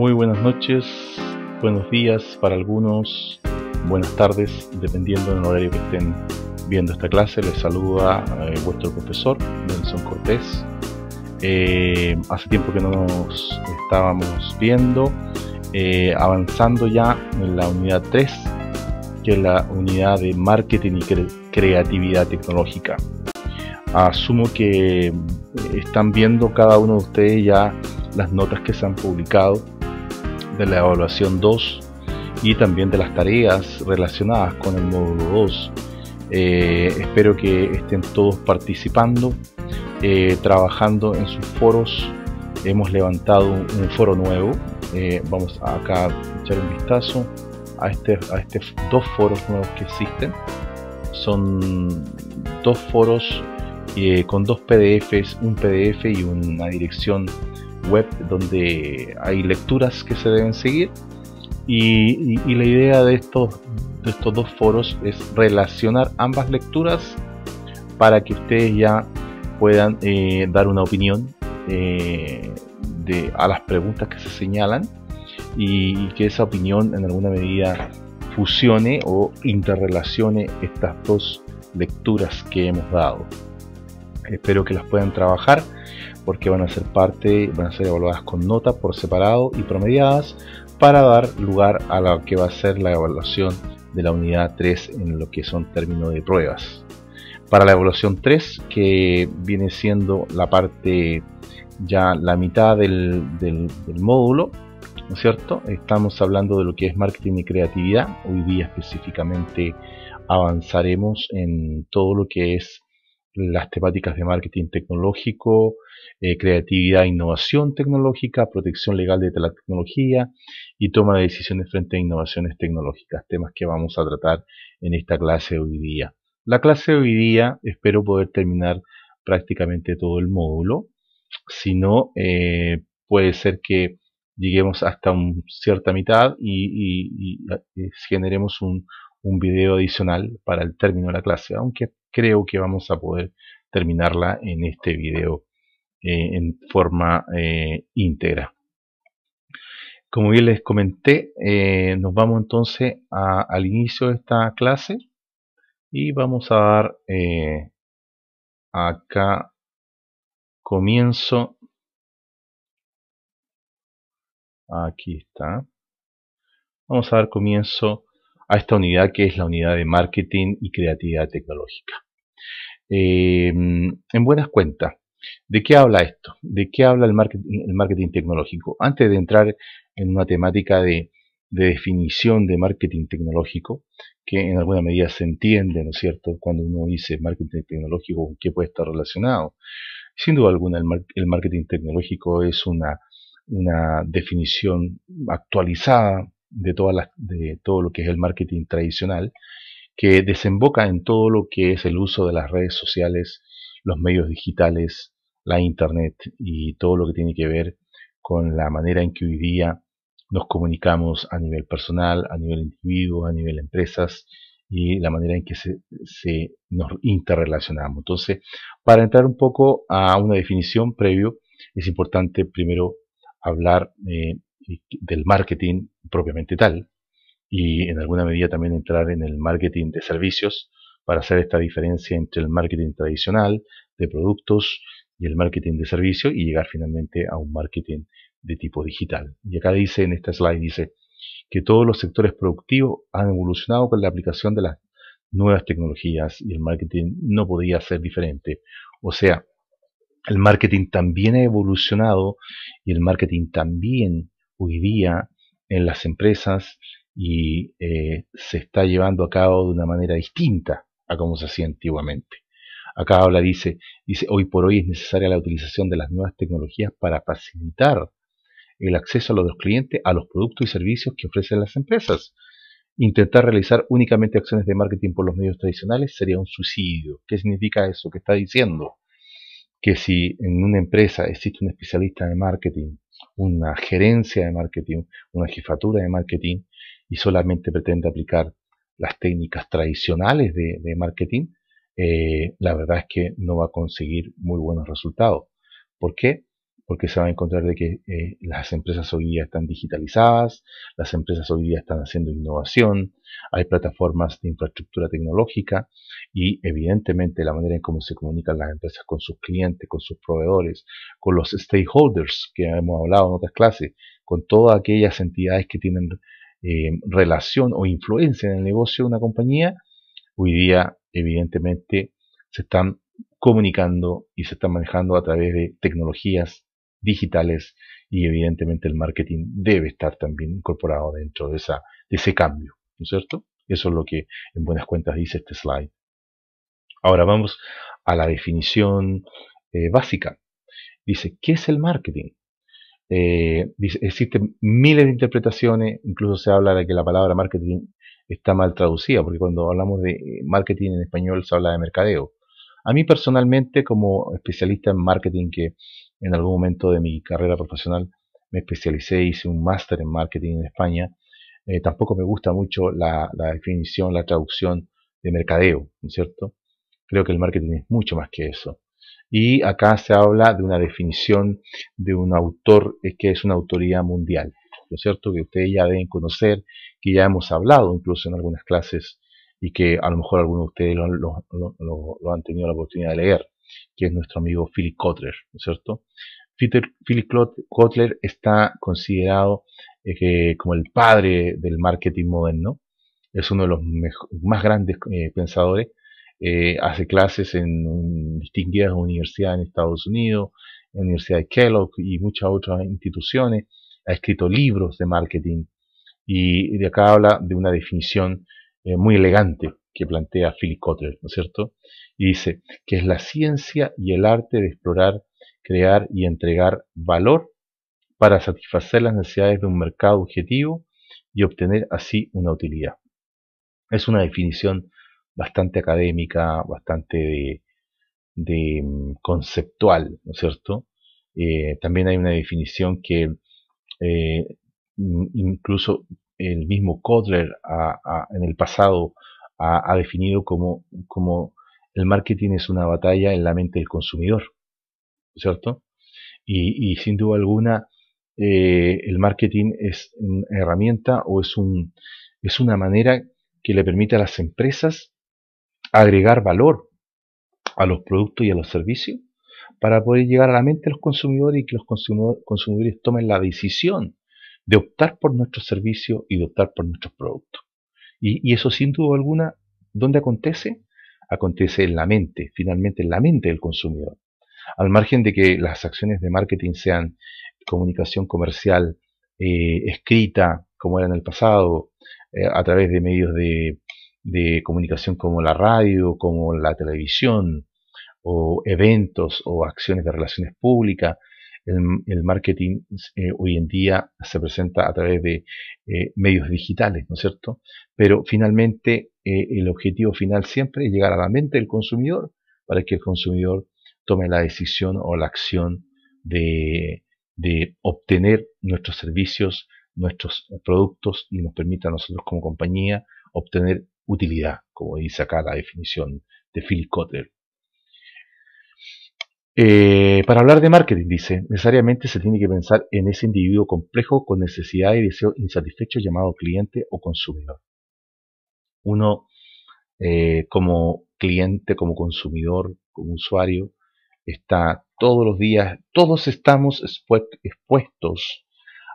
Muy buenas noches, buenos días para algunos, buenas tardes, dependiendo del horario que estén viendo esta clase. Les saluda eh, vuestro profesor, Nelson Cortés. Eh, hace tiempo que no nos estábamos viendo, eh, avanzando ya en la unidad 3, que es la unidad de marketing y creatividad tecnológica. Asumo que están viendo cada uno de ustedes ya las notas que se han publicado de la evaluación 2 y también de las tareas relacionadas con el módulo 2. Eh, espero que estén todos participando, eh, trabajando en sus foros. Hemos levantado un, foro nuevo. Eh, vamos acá a echar un vistazo a este, a este dos foros nuevos que existen. Son dos foros con dos PDFs, un PDF y una dirección web donde hay lecturas que se deben seguir y, la idea de estos, estos dos foros es relacionar ambas lecturas para que ustedes ya puedan eh, dar una opinión eh, de, a las preguntas que se señalan y que esa opinión en alguna medida fusione o interrelacione estas dos lecturas que hemos dado. Espero que las puedan trabajar porque van a ser parte, van a ser evaluadas con nota por separado y promediadas para dar lugar a lo que va a ser la evaluación de la unidad 3 en lo que son términos de pruebas. Para la evaluación 3, que viene siendo la parte ya la mitad del, del módulo, ¿no es cierto? Estamos hablando de lo que es marketing y creatividad. Hoy día específicamente avanzaremos en todo lo que es las temáticas de marketing tecnológico, eh, creatividad, innovación tecnológica, protección legal de la tecnología y toma de decisiones frente a innovaciones tecnológicas, temas que vamos a tratar en esta clase de hoy día. La clase de hoy día espero poder terminar prácticamente todo el módulo, si no, eh, puede ser que lleguemos hasta un cierta mitad y, generemos un, un video adicional para el término de la clase, aunque creo que vamos a poder terminarla en este video eh, en forma eh, íntegra. Como bien les comenté, eh, nos vamos entonces al inicio de esta clase y vamos a dar acá comienzo. Aquí está. Vamos a dar comienzo a esta unidad que es la unidad de marketing y creatividad tecnológica. en buenas cuentas, ¿De qué habla esto? ¿De qué habla el marketing, tecnológico? Antes de entrar en una temática de, definición de marketing tecnológico, que en alguna medida se entiende, ¿no es cierto?, cuando uno dice marketing tecnológico, qué puede estar relacionado? Sin duda alguna, el, marketing tecnológico es una, una definición actualizada de, todas las, de todo lo que es el marketing tradicional, que desemboca en todo lo que es el uso de las redes sociales, los medios digitales, la internet y todo lo que tiene que ver con la manera en que hoy día nos comunicamos a nivel personal, a nivel individuo, a nivel empresas y la manera en que se, nos interrelacionamos. Entonces, para entrar un poco a una definición previo, es importante primero hablar eh, del marketing propiamente tal y en alguna medida también entrar en el marketing de servicios para hacer esta diferencia entre el marketing tradicional de productos y el marketing de servicio y llegar finalmente a un marketing de tipo digital. Y acá dice, en esta slide dice, que todos los sectores productivos han evolucionado con la aplicación de las nuevas tecnologías y el marketing no podía ser diferente. O sea, el marketing también ha evolucionado y el marketing también hoy día en las empresas y eh, se está llevando a cabo de una manera distinta a como se hacía antiguamente. Acá habla, dice, dice, hoy por hoy es necesaria la utilización de las nuevas tecnologías para facilitar el acceso a los clientes a los productos y servicios que ofrecen las empresas. Intentar realizar únicamente acciones de marketing por los medios tradicionales sería un suicidio. ¿Qué significa eso que está diciendo? Que si en una empresa existe un especialista de marketing, una gerencia de marketing, una jefatura de marketing, y solamente pretende aplicar las técnicas tradicionales de, marketing, eh, la verdad es que no va a conseguir muy buenos resultados. ¿Por qué? Porque se va a encontrar de que eh, las empresas hoy día están digitalizadas, las empresas hoy día están haciendo innovación, hay plataformas de infraestructura tecnológica y evidentemente la manera en cómo se comunican las empresas con sus clientes, con sus proveedores, con los stakeholders que hemos hablado en otras clases, con todas aquellas entidades que tienen eh, relación o influencia en el negocio de una compañía, hoy día evidentemente se están comunicando y se están manejando a través de tecnologías digitales y evidentemente el marketing debe estar también incorporado dentro de, esa, de ese cambio, ¿no es cierto? Eso es lo que en buenas cuentas dice este slide. Ahora vamos a la definición eh, básica. Dice, ¿qué es el marketing? Eh, existen miles de interpretaciones, incluso se habla de que la palabra marketing está mal traducida, porque cuando hablamos de eh, marketing en español se habla de mercadeo. A mí personalmente, como especialista en marketing, que en algún momento de mi carrera profesional me especialicé, hice un máster en marketing en España, eh, tampoco me gusta mucho la, la, definición, la traducción de mercadeo, ¿no es cierto? Creo que el marketing es mucho más que eso y acá se habla de una definición de un autor eh, que es una autoría mundial. Lo cierto? Que ustedes ya deben conocer, que ya hemos hablado incluso en algunas clases y que a lo mejor algunos de ustedes lo, han tenido la oportunidad de leer, que es nuestro amigo Philip Kotler, ¿no es cierto? Philip Kotler está considerado eh, como el padre del marketing moderno, es uno de los más grandes eh, pensadores, eh, hace clases en, distinguidas universidades en Estados Unidos, en la Universidad de Kellogg y muchas otras instituciones, ha escrito libros de marketing y de acá habla de una definición eh, muy elegante que plantea Philip Kotler, ¿no es cierto? Y dice que es la ciencia y el arte de explorar, crear y entregar valor para satisfacer las necesidades de un mercado objetivo y obtener así una utilidad. Es una definición bastante académica, bastante de, mm, conceptual, ¿no es cierto? Eh, también hay una definición que eh, incluso el mismo Kotler en el pasado ha, definido como, el marketing es una batalla en la mente del consumidor, ¿cierto? Y, sin duda alguna, eh, el marketing es una herramienta o es, un, es una manera que le permite a las empresas agregar valor a los productos y a los servicios para poder llegar a la mente de los consumidores y que los consumidores tomen la decisión de optar por nuestros servicio y de optar por nuestros productos. Y, eso sin duda alguna, ¿dónde acontece? Acontece en la mente, finalmente en la mente del consumidor. Al margen de que las acciones de marketing sean comunicación comercial eh, escrita, como era en el pasado, eh, a través de medios de de comunicación como la radio, como la televisión, o eventos o acciones de relaciones públicas. El, marketing eh, hoy en día se presenta a través de eh, medios digitales, ¿no es cierto? Pero finalmente eh, el objetivo final siempre es llegar a la mente del consumidor para que el consumidor tome la decisión o la acción de, de obtener nuestros servicios, nuestros productos y nos permita a nosotros como compañía obtener utilidad, como dice acá la definición de Phil Kotler. Eh, para hablar de marketing, dice, necesariamente se tiene que pensar en ese individuo complejo con necesidad y deseo insatisfecho llamado cliente o consumidor. Uno, eh, como cliente, como consumidor, como usuario, está todos los días, todos estamos expuestos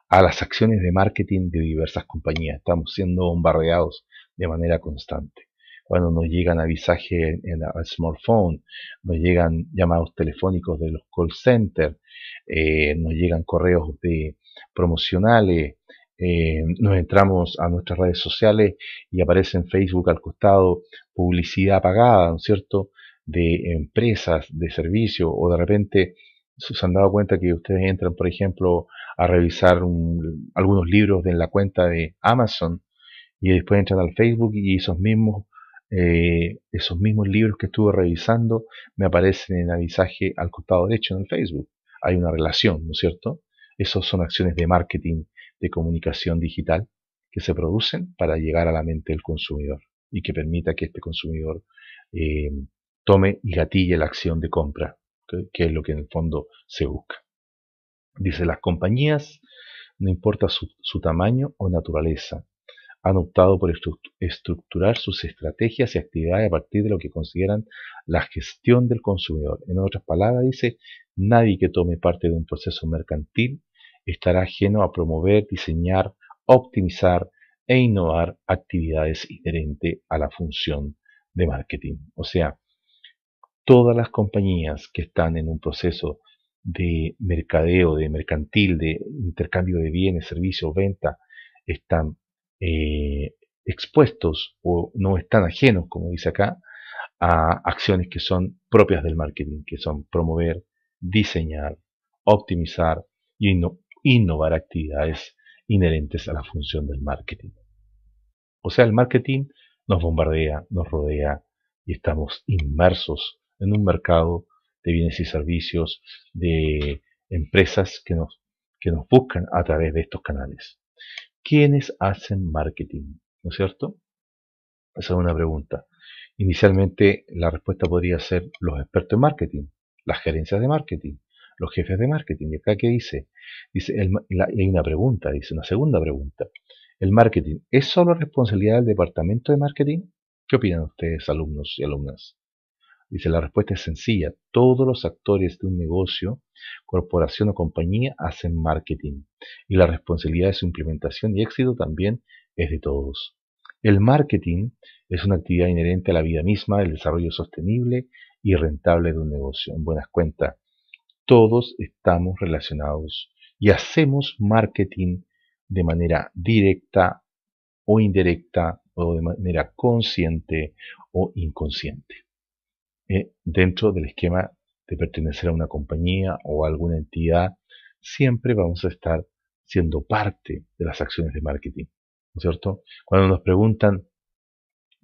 a las acciones de marketing de diversas compañías. Estamos siendo bombardeados de manera constante. Cuando nos llegan avisajes en, el smartphone, nos llegan llamados telefónicos de los call centers, eh, nos llegan correos de promocionales, eh, nos entramos a nuestras redes sociales y aparece en Facebook al costado publicidad pagada, ¿no es cierto?, de empresas, de servicios, o de repente se han dado cuenta que ustedes entran, por ejemplo, a revisar algunos libros de la cuenta de Amazon y después entran al Facebook y esos mismos eh, esos mismos libros que estuve revisando me aparecen en avisaje al costado derecho en el Facebook. Hay una relación, ¿no es cierto? Esas son acciones de marketing, de comunicación digital, que se producen para llegar a la mente del consumidor y que permita que este consumidor eh, tome y gatille la acción de compra, que es lo que en el fondo se busca. Dice, las compañías, no importa su tamaño o naturaleza, han optado por estructurar sus estrategias y actividades a partir de lo que consideran la gestión del consumidor. En otras palabras, dice, nadie que tome parte de un proceso mercantil estará ajeno a promover, diseñar, optimizar e innovar actividades inherentes a la función de marketing. O sea, todas las compañías que están en un proceso de mercadeo, de mercantil, de intercambio de bienes, servicios, venta, están eh, expuestos o no están ajenos, como dice acá, a acciones que son propias del marketing, que son promover, diseñar, optimizar y innovar actividades inherentes a la función del marketing. O sea, el marketing nos bombardea, nos rodea y estamos inmersos en un mercado de bienes y servicios, de empresas que nos buscan a través de estos canales. ¿Quiénes hacen marketing? ¿No es cierto? Esa es una pregunta. Inicialmente la respuesta podría ser los expertos en marketing, las gerencias de marketing, los jefes de marketing. ¿Y acá qué dice? Dice, hay una pregunta, dice, una segunda pregunta. ¿El marketing es solo responsabilidad del departamento de marketing? ¿Qué opinan ustedes, alumnos y alumnas? Dice, la respuesta es sencilla. Todos los actores de un negocio, corporación o compañía hacen marketing. Y la responsabilidad de su implementación y éxito también es de todos. El marketing es una actividad inherente a la vida misma, el desarrollo sostenible y rentable de un negocio. En buenas cuentas, todos estamos relacionados y hacemos marketing de manera directa o indirecta o de manera consciente o inconsciente. Eh, dentro del esquema de pertenecer a una compañía o a alguna entidad, siempre vamos a estar siendo parte de las acciones de marketing. ¿No es cierto? Cuando nos preguntan,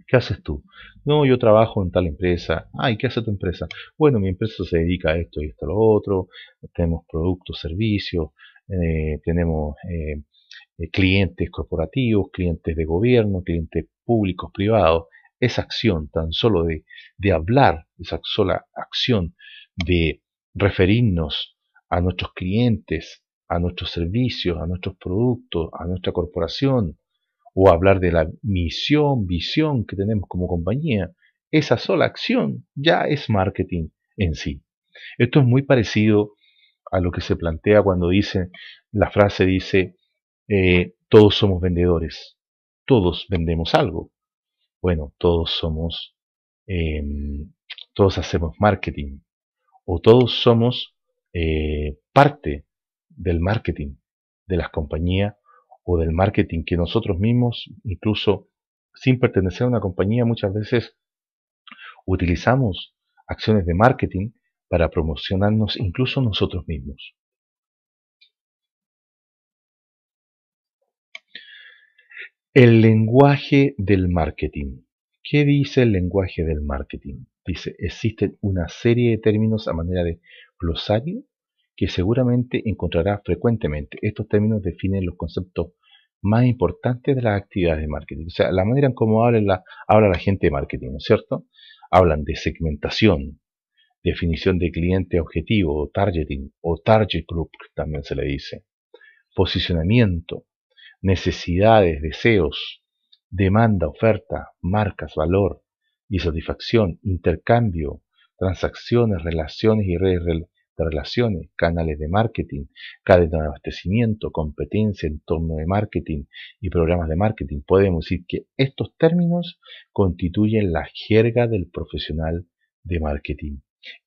¿qué haces tú? No, yo trabajo en tal empresa. Ay, ¿qué hace tu empresa? Bueno, mi empresa se dedica a esto y esto a lo otro. Tenemos productos, servicios, eh, tenemos eh, clientes corporativos, clientes de gobierno, clientes públicos, privados, esa acción tan solo de, de hablar, esa sola acción de referirnos a nuestros clientes, a nuestros servicios, a nuestros productos, a nuestra corporación, o hablar de la misión, visión que tenemos como compañía, esa sola acción ya es marketing en sí. Esto es muy parecido a lo que se plantea cuando dice, la frase dice, eh, todos somos vendedores, todos vendemos algo bueno, todos somos, em, todos hacemos marketing, o todos somos eh, parte del marketing de las compañías o del marketing que nosotros mismos, incluso sin pertenecer a una compañía, muchas veces utilizamos acciones de marketing para promocionarnos incluso nosotros mismos. El lenguaje del marketing. ¿Qué dice el lenguaje del marketing? Dice, existen una serie de términos a manera de glosario que seguramente encontrará frecuentemente. Estos términos definen los conceptos más importantes de las actividades de marketing. O sea, la manera en cómo habla la, habla la gente de marketing, ¿no es cierto? Hablan de segmentación, definición de cliente objetivo o targeting o target group, también se le dice, posicionamiento, necesidades, deseos, demanda, oferta, marcas, valor y satisfacción, intercambio, transacciones, relaciones y redes de relaciones, canales de marketing, cadena de abastecimiento, competencia, entorno de marketing y programas de marketing. Podemos decir que estos términos constituyen la jerga del profesional de marketing.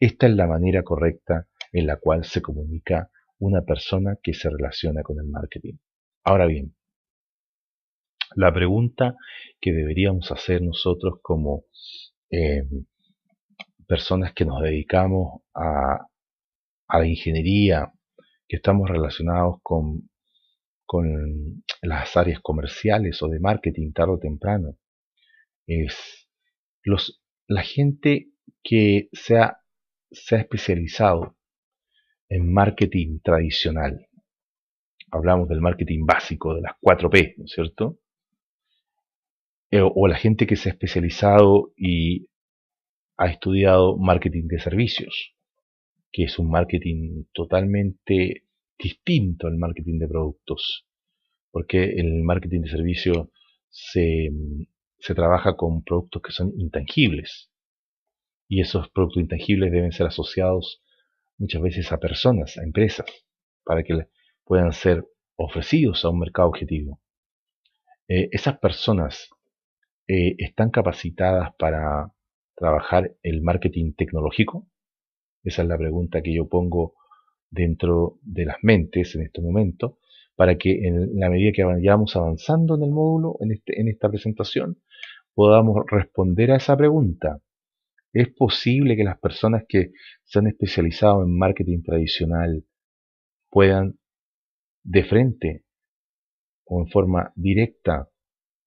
Esta es la manera correcta en la cual se comunica una persona que se relaciona con el marketing. Ahora bien, la pregunta que deberíamos hacer nosotros como eh, personas que nos dedicamos a, la ingeniería, que estamos relacionados con, con las áreas comerciales o de marketing tarde o temprano, es los, la gente que se ha especializado en marketing tradicional. Hablamos del marketing básico, de las 4P, ¿no es cierto? Eh, o la gente que se ha especializado y ha estudiado marketing de servicios, que es un marketing totalmente distinto al marketing de productos, porque el marketing de servicios se, trabaja con productos que son intangibles y esos productos intangibles deben ser asociados muchas veces a personas, a empresas, para que puedan ser ofrecidos a un mercado objetivo. Eh, esas personas eh, están capacitadas para trabajar el marketing tecnológico? Esa es la pregunta que yo pongo dentro de las mentes en este momento, para que en la medida que vayamos avanzando en el módulo, en, este, en esta presentación, podamos responder a esa pregunta. ¿Es posible que las personas que se han especializado en marketing tradicional puedan de frente o en forma directa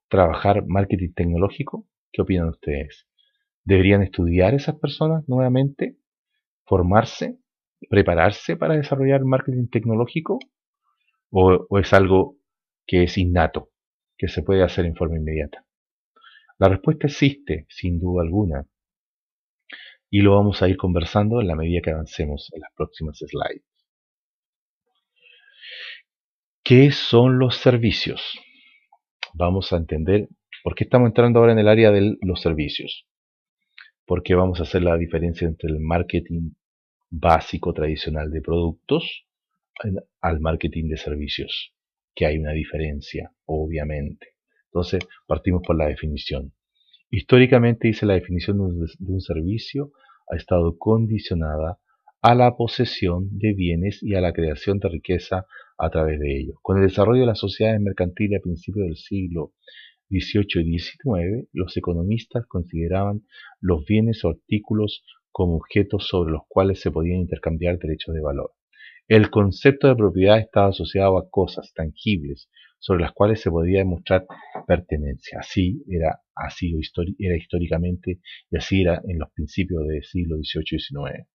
trabajar marketing tecnológico? ¿Qué opinan ustedes? ¿Deberían estudiar esas personas nuevamente? ¿Formarse? ¿Prepararse para desarrollar marketing tecnológico? ¿O, o es algo que es innato, que se puede hacer en forma inmediata? La respuesta existe, sin duda alguna, y lo vamos a ir conversando en la medida que avancemos en las próximas slides. ¿Qué son los servicios? vamos a entender por qué estamos entrando ahora en el área de los servicios. Porque vamos a hacer la diferencia entre el marketing básico tradicional de productos al marketing de servicios, que hay una diferencia, obviamente. Entonces, partimos por la definición. Históricamente dice la definición de un servicio ha estado condicionada a la posesión de bienes y a la creación de riqueza a través de ellos. Con el desarrollo de las sociedades mercantiles a principios del siglo XVIII y XIX, los economistas consideraban los bienes o artículos como objetos sobre los cuales se podían intercambiar derechos de valor. El concepto de propiedad estaba asociado a cosas tangibles sobre las cuales se podía demostrar pertenencia. Así era, así era históricamente y así era en los principios del siglo XVIII y XIX.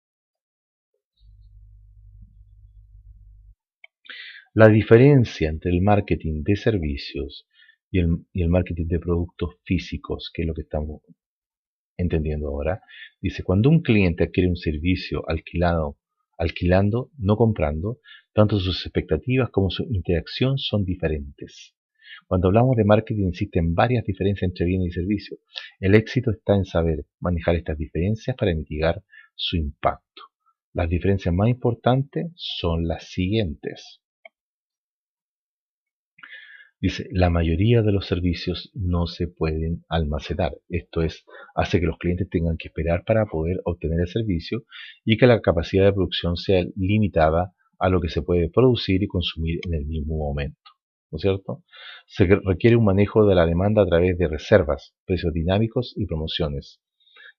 La diferencia entre el marketing de servicios y el, marketing de productos físicos, que es lo que estamos entendiendo ahora, dice, cuando un cliente adquiere un servicio alquilado, alquilando, no comprando, tanto sus expectativas como su interacción son diferentes. Cuando hablamos de marketing existen varias diferencias entre bienes y servicios. El éxito está en saber manejar estas diferencias para mitigar su impacto. Las diferencias más importantes son las siguientes. Dice, la mayoría de los servicios no se pueden almacenar. Esto es, hace que los clientes tengan que esperar para poder obtener el servicio y que la capacidad de producción sea limitada a lo que se puede producir y consumir en el mismo momento. ¿No es cierto? Se requiere un manejo de la demanda a través de reservas, precios dinámicos y promociones.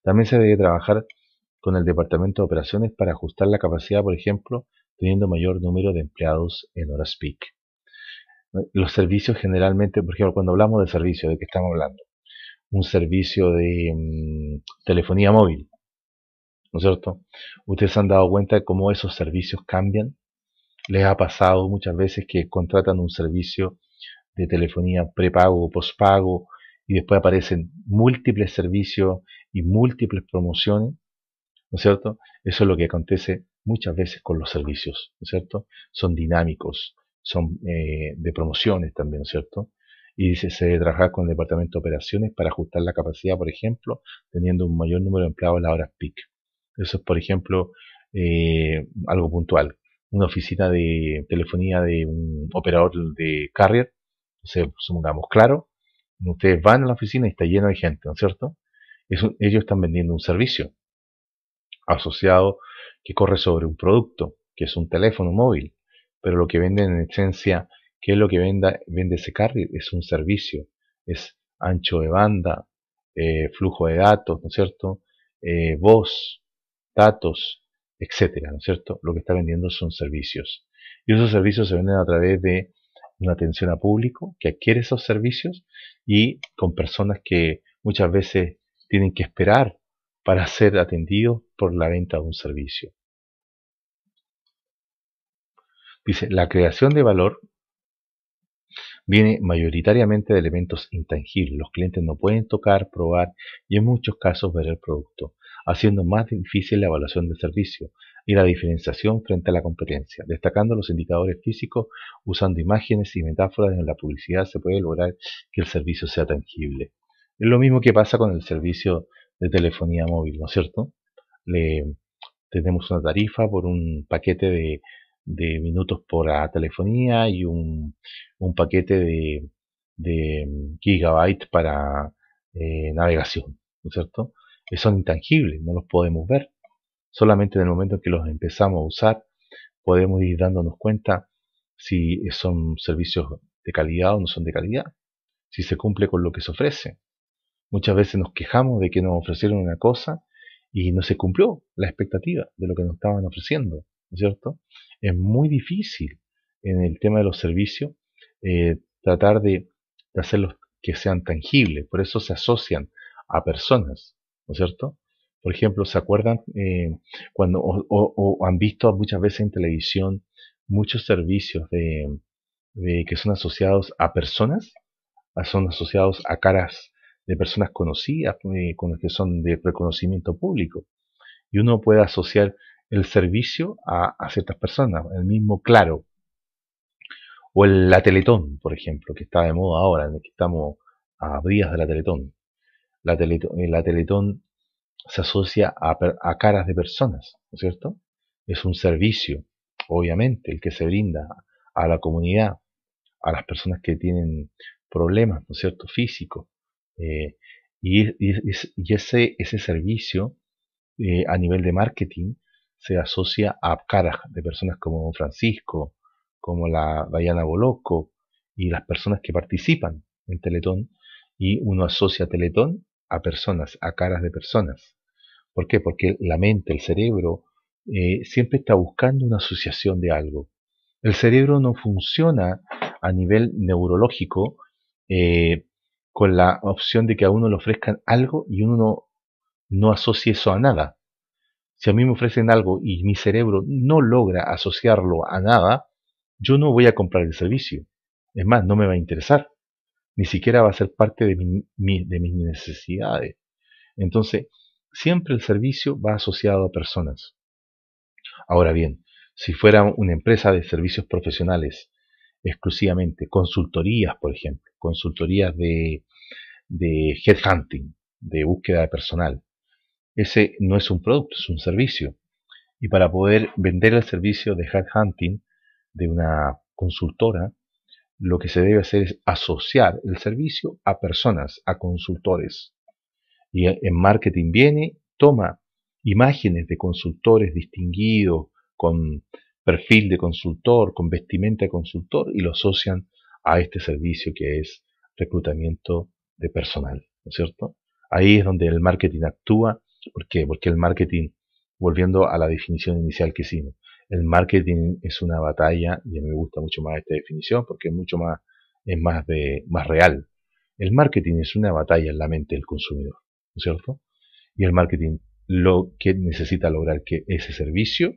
También se debe trabajar con el departamento de operaciones para ajustar la capacidad, por ejemplo, teniendo mayor número de empleados en horas peak. Los servicios generalmente, por ejemplo, cuando hablamos de servicios, ¿de qué estamos hablando? Un servicio de mm, telefonía móvil, ¿no es cierto? Ustedes han dado cuenta de cómo esos servicios cambian. Les ha pasado muchas veces que contratan un servicio de telefonía prepago o pospago y después aparecen múltiples servicios y múltiples promociones, ¿no es cierto? Eso es lo que acontece muchas veces con los servicios, ¿no es cierto? Son dinámicos, son eh, de promociones también, ¿cierto? Y se debe trabajar con el departamento de operaciones para ajustar la capacidad, por ejemplo, teniendo un mayor número de empleados en las horas PIC Eso es, por ejemplo, eh, algo puntual. Una oficina de telefonía de un operador de carrier, se supongamos, claro, ustedes van a la oficina y está lleno de gente, ¿no es cierto? ellos están vendiendo un servicio asociado que corre sobre un producto, que es un teléfono móvil pero lo que venden en esencia, ¿qué es lo que vende ese carrier? Es un servicio, es ancho de banda, eh, flujo de datos, ¿no es cierto? Eh, voz, datos, etcétera, ¿no es cierto? Lo que está vendiendo son servicios. Y esos servicios se venden a través de una atención a público que adquiere esos servicios y con personas que muchas veces tienen que esperar para ser atendidos por la venta de un servicio. Dice, la creación de valor viene mayoritariamente de elementos intangibles. Los clientes no pueden tocar, probar y en muchos casos ver el producto, haciendo más difícil la evaluación del servicio y la diferenciación frente a la competencia. Destacando los indicadores físicos, usando imágenes y metáforas en la publicidad se puede lograr que el servicio sea tangible. Es lo mismo que pasa con el servicio de telefonía móvil, ¿no es cierto? Le, tenemos una tarifa por un paquete de de minutos por la telefonía y un, paquete de, de mm, gigabyte para eh, navegación, ¿no es cierto? Eh, son intangibles, no los podemos ver. Solamente en el momento en que los empezamos a usar, podemos ir dándonos cuenta si eh, son servicios de calidad o no son de calidad, si se cumple con lo que se ofrece. Muchas veces nos quejamos de que nos ofrecieron una cosa y no se cumplió la expectativa de lo que nos estaban ofreciendo es cierto? Es muy difícil en el tema de los servicios eh, tratar de, hacerlos que sean tangibles, por eso se asocian a personas, ¿no es cierto? Por ejemplo, ¿se acuerdan eh, cuando o, han visto muchas veces en televisión muchos servicios de, que son asociados a personas, ah, son asociados a caras de personas conocidas, eh, con las que son de reconocimiento público. Y uno puede asociar el servicio a, ciertas personas, el mismo Claro, o el, la Teletón, por ejemplo, que está de moda ahora, en el que estamos a días de la Teletón. La Teletón, eh, la teletón se asocia a, caras de personas, ¿no es cierto? Es un servicio, obviamente, el que se brinda a la comunidad, a las personas que tienen problemas, ¿no es cierto?, físicos. Eh, y, ese, ese servicio eh, a nivel de marketing se asocia a caras de personas como Francisco, como la Dayana Boloco y las personas que participan en Teletón. Y uno asocia Teletón a personas, a caras de personas. ¿Por qué? Porque la mente, el cerebro, eh, siempre está buscando una asociación de algo. El cerebro no funciona a nivel neurológico eh, con la opción de que a uno le ofrezcan algo y uno no asocie eso a nada. Si a mí me ofrecen algo y mi cerebro no logra asociarlo a nada, yo no voy a comprar el servicio. Es más, no me va a interesar. Ni siquiera va a ser parte de, mis necesidades. Entonces, siempre el servicio va asociado a personas. Ahora bien, si fuera una empresa de servicios profesionales exclusivamente, consultorías, por ejemplo, consultorías de, de headhunting, de búsqueda de personal, ese no es un producto, es un servicio. Y para poder vender el servicio de headhunting de una consultora, lo que se debe hacer es asociar el servicio a personas, a consultores. Y en marketing viene, toma imágenes de consultores distinguidos, con perfil de consultor, con vestimenta de consultor, y lo asocian a este servicio que es reclutamiento de personal, ¿no es cierto? Ahí es donde el marketing actúa ¿Por qué? Porque el marketing, volviendo a la definición inicial que hicimos, el marketing es una batalla y a mí me gusta mucho más esta definición porque es mucho más, es más, de, más real. El marketing es una batalla en la mente del consumidor, ¿no es cierto? Y el marketing lo que necesita lograr que ese servicio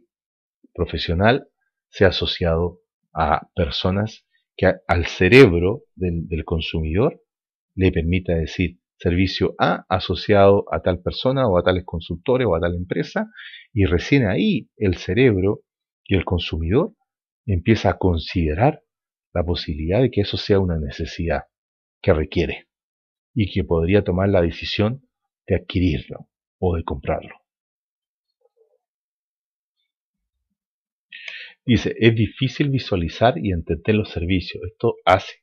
profesional sea asociado a personas que al cerebro del, del consumidor le permita decir, servicio A asociado a tal persona o a tales consultores o a tal empresa, y recién ahí el cerebro y el consumidor empieza a considerar la posibilidad de que eso sea una necesidad que requiere y que podría tomar la decisión de adquirirlo o de comprarlo. Dice, es difícil visualizar y entender los servicios. Esto hace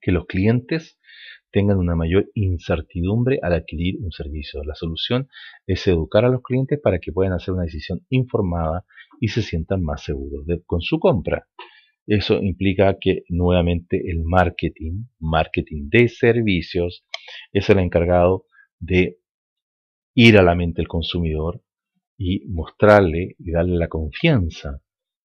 que los clientes tengan una mayor incertidumbre al adquirir un servicio. La solución es educar a los clientes para que puedan hacer una decisión informada y se sientan más seguros con su compra. Eso implica que nuevamente el marketing, marketing de servicios, es el encargado de ir a la mente del consumidor y mostrarle y darle la confianza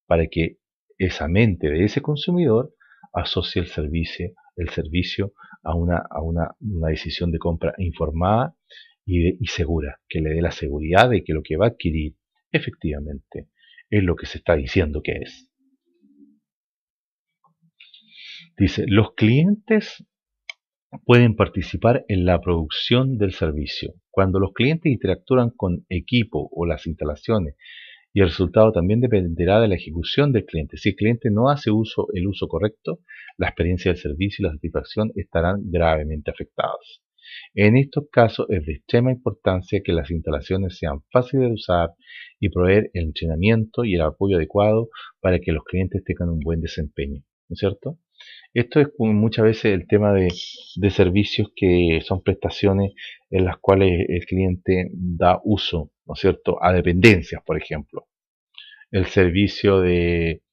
para que esa mente de ese consumidor asocie el servicio el servicio a una, decisión de compra informada y, y segura, que le dé la seguridad de que lo que va a adquirir efectivamente es lo que se está diciendo que es. Dice, los clientes pueden participar en la producción del servicio. Cuando los clientes interactúan con equipo o las instalaciones y el resultado también dependerá de la ejecución del cliente. Si el cliente no hace uso, el uso correcto, la experiencia del servicio y la satisfacción estarán gravemente afectados. En estos casos es de extrema importancia que las instalaciones sean fáciles de usar y proveer el entrenamiento y el apoyo adecuado para que los clientes tengan un buen desempeño, ¿no es cierto? Esto es muchas veces el tema de, de servicios que son prestaciones en las cuales el cliente da uso cierto?, a dependencias, por ejemplo. El servicio de,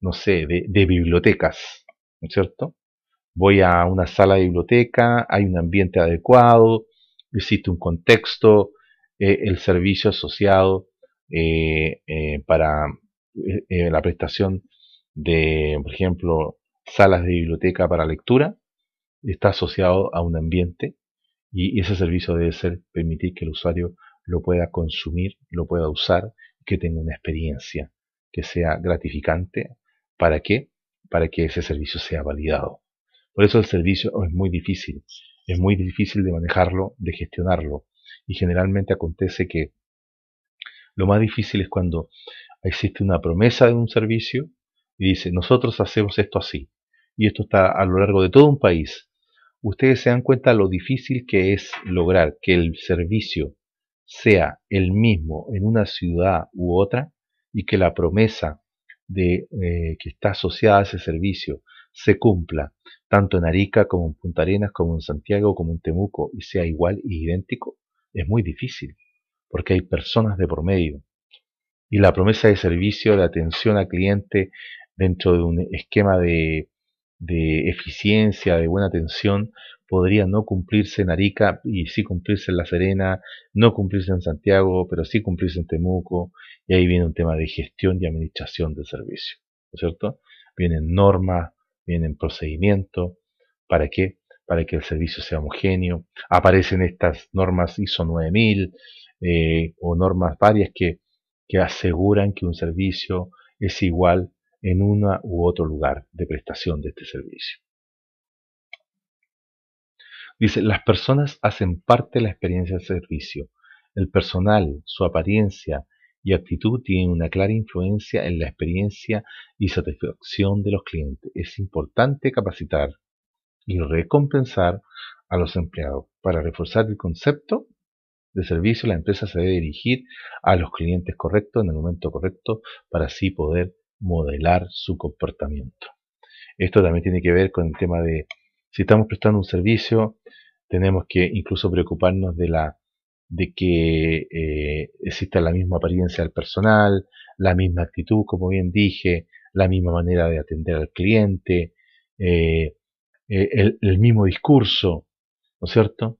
no sé, de, bibliotecas, ¿no es cierto? Voy a una sala de biblioteca, hay un ambiente adecuado, existe un contexto, eh, el servicio asociado eh, eh, para la prestación de, por ejemplo, salas de biblioteca para lectura, está asociado a un ambiente y ese servicio debe ser permitir que el usuario lo pueda consumir, lo pueda usar, que tenga una experiencia que sea gratificante. ¿Para qué? Para que ese servicio sea validado. Por eso el servicio es muy difícil, es muy difícil de manejarlo, de gestionarlo. Y generalmente acontece que lo más difícil es cuando existe una promesa de un servicio y dice, nosotros hacemos esto así. Y esto está a lo largo de todo un país. Ustedes se dan cuenta lo difícil que es lograr que el servicio sea el mismo en una ciudad u otra y que la promesa de, eh, que está asociada a ese servicio se cumpla tanto en Arica como en Punta Arenas, como en Santiago, como en Temuco y sea igual y idéntico, es muy difícil porque hay personas de por medio. Y la promesa de servicio, la atención al cliente dentro de un esquema de, de eficiencia, de buena atención, podría no cumplirse en Arica y sí cumplirse en La Serena, no cumplirse en Santiago, pero sí cumplirse en Temuco, y ahí viene un tema de gestión y administración del servicio, ¿no es cierto? Vienen normas, vienen procedimientos, ¿para qué? Para que el servicio sea homogéneo. Aparecen estas normas ISO 9000 eh, o normas varias que, que aseguran que un servicio es igual en una u otro lugar de prestación de este servicio. Dice, las personas hacen parte de la experiencia de servicio. El personal, su apariencia y actitud tienen una clara influencia en la experiencia y satisfacción de los clientes. Es importante capacitar y recompensar a los empleados. Para reforzar el concepto de servicio, la empresa se debe dirigir a los clientes correctos en el momento correcto para así poder modelar su comportamiento. Esto también tiene que ver con el tema de si estamos prestando un servicio, tenemos que incluso preocuparnos de la de que eh, exista la misma apariencia del personal, la misma actitud, como bien dije, la misma manera de atender al cliente, eh, eh, el, mismo discurso, ¿no es cierto?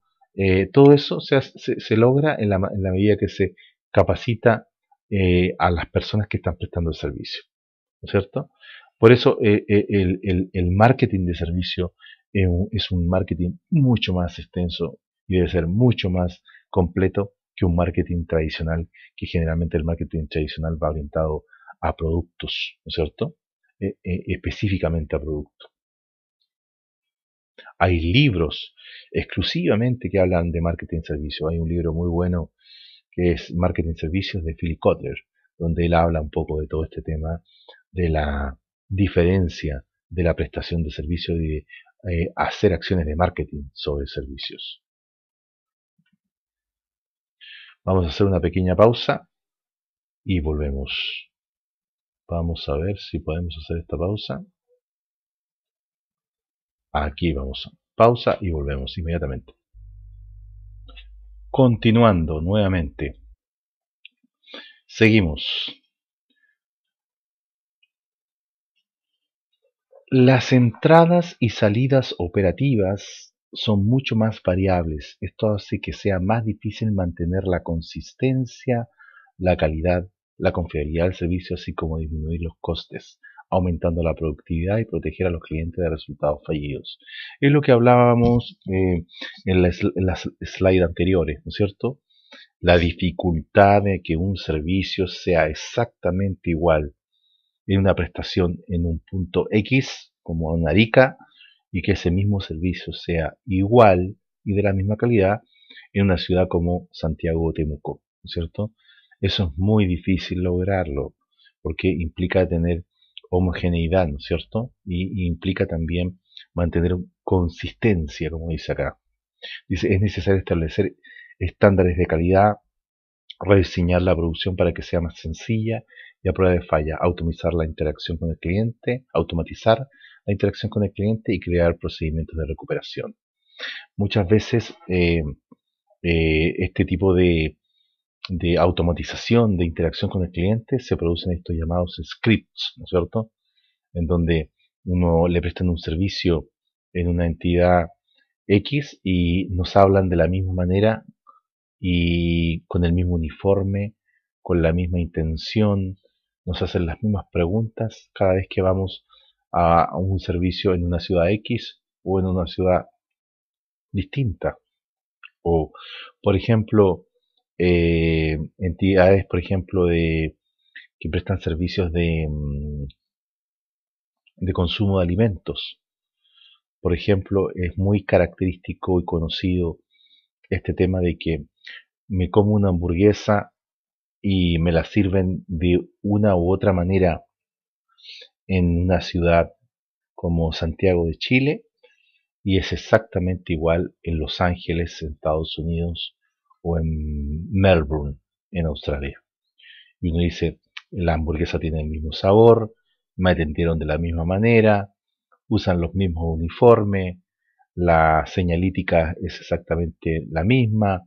todo eso se, logra en la, en medida que se capacita a las personas que están prestando el servicio, ¿no es cierto? Por eso el, el marketing de servicio es un marketing mucho más extenso y debe ser mucho más completo que un marketing tradicional, que generalmente el marketing tradicional va orientado a productos, ¿no es cierto? E, e, específicamente a productos. Hay libros exclusivamente que hablan de marketing servicio. Hay un libro muy bueno que es Marketing Servicios de Phil Kotler, donde él habla un poco de todo este tema de la diferencia de la prestación de servicio de eh, hacer acciones de marketing sobre servicios. Vamos a hacer una pequeña pausa y volvemos. Vamos a ver si podemos hacer esta pausa. Aquí vamos. Pausa y volvemos inmediatamente. Continuando nuevamente. Seguimos. Las entradas y salidas operativas son mucho más variables. Esto hace que sea más difícil mantener la consistencia, la calidad, la confiabilidad del servicio, así como disminuir los costes, aumentando la productividad y proteger a los clientes de resultados fallidos. Es lo que hablábamos eh, en, en las slides anteriores, ¿no es cierto? La dificultad de que un servicio sea exactamente igual en una prestación en un punto X, como en Arica, y que ese mismo servicio sea igual y de la misma calidad en una ciudad como Santiago o Temuco, ¿no es cierto? Eso es muy difícil lograrlo, porque implica tener homogeneidad, ¿no es cierto? Y, implica también mantener consistencia, como dice acá. Dice, es necesario establecer estándares de calidad, rediseñar la producción para que sea más sencilla y a prueba de falla, automatizar la interacción con el cliente, automatizar la interacción con el cliente y crear procedimientos de recuperación. Muchas veces eh, eh, este tipo de, de, automatización de interacción con el cliente se producen estos llamados scripts, ¿no es cierto? En donde uno le prestan un servicio en una entidad X y nos hablan de la misma manera y con el mismo uniforme, con la misma intención, nos hacen las mismas preguntas cada vez que vamos a un servicio en una ciudad X o en una ciudad distinta. O, por ejemplo, eh, entidades, por ejemplo, de, que prestan servicios de, mm, de consumo de alimentos. Por ejemplo, es muy característico y conocido este tema de que me como una hamburguesa y me la sirven de una u otra manera en una ciudad como Santiago de Chile y es exactamente igual en Los Ángeles, en Estados Unidos o en Melbourne, en Australia. Y uno dice, la hamburguesa tiene el mismo sabor, me atendieron de la misma manera, usan los mismos uniformes, la señalítica es exactamente la misma,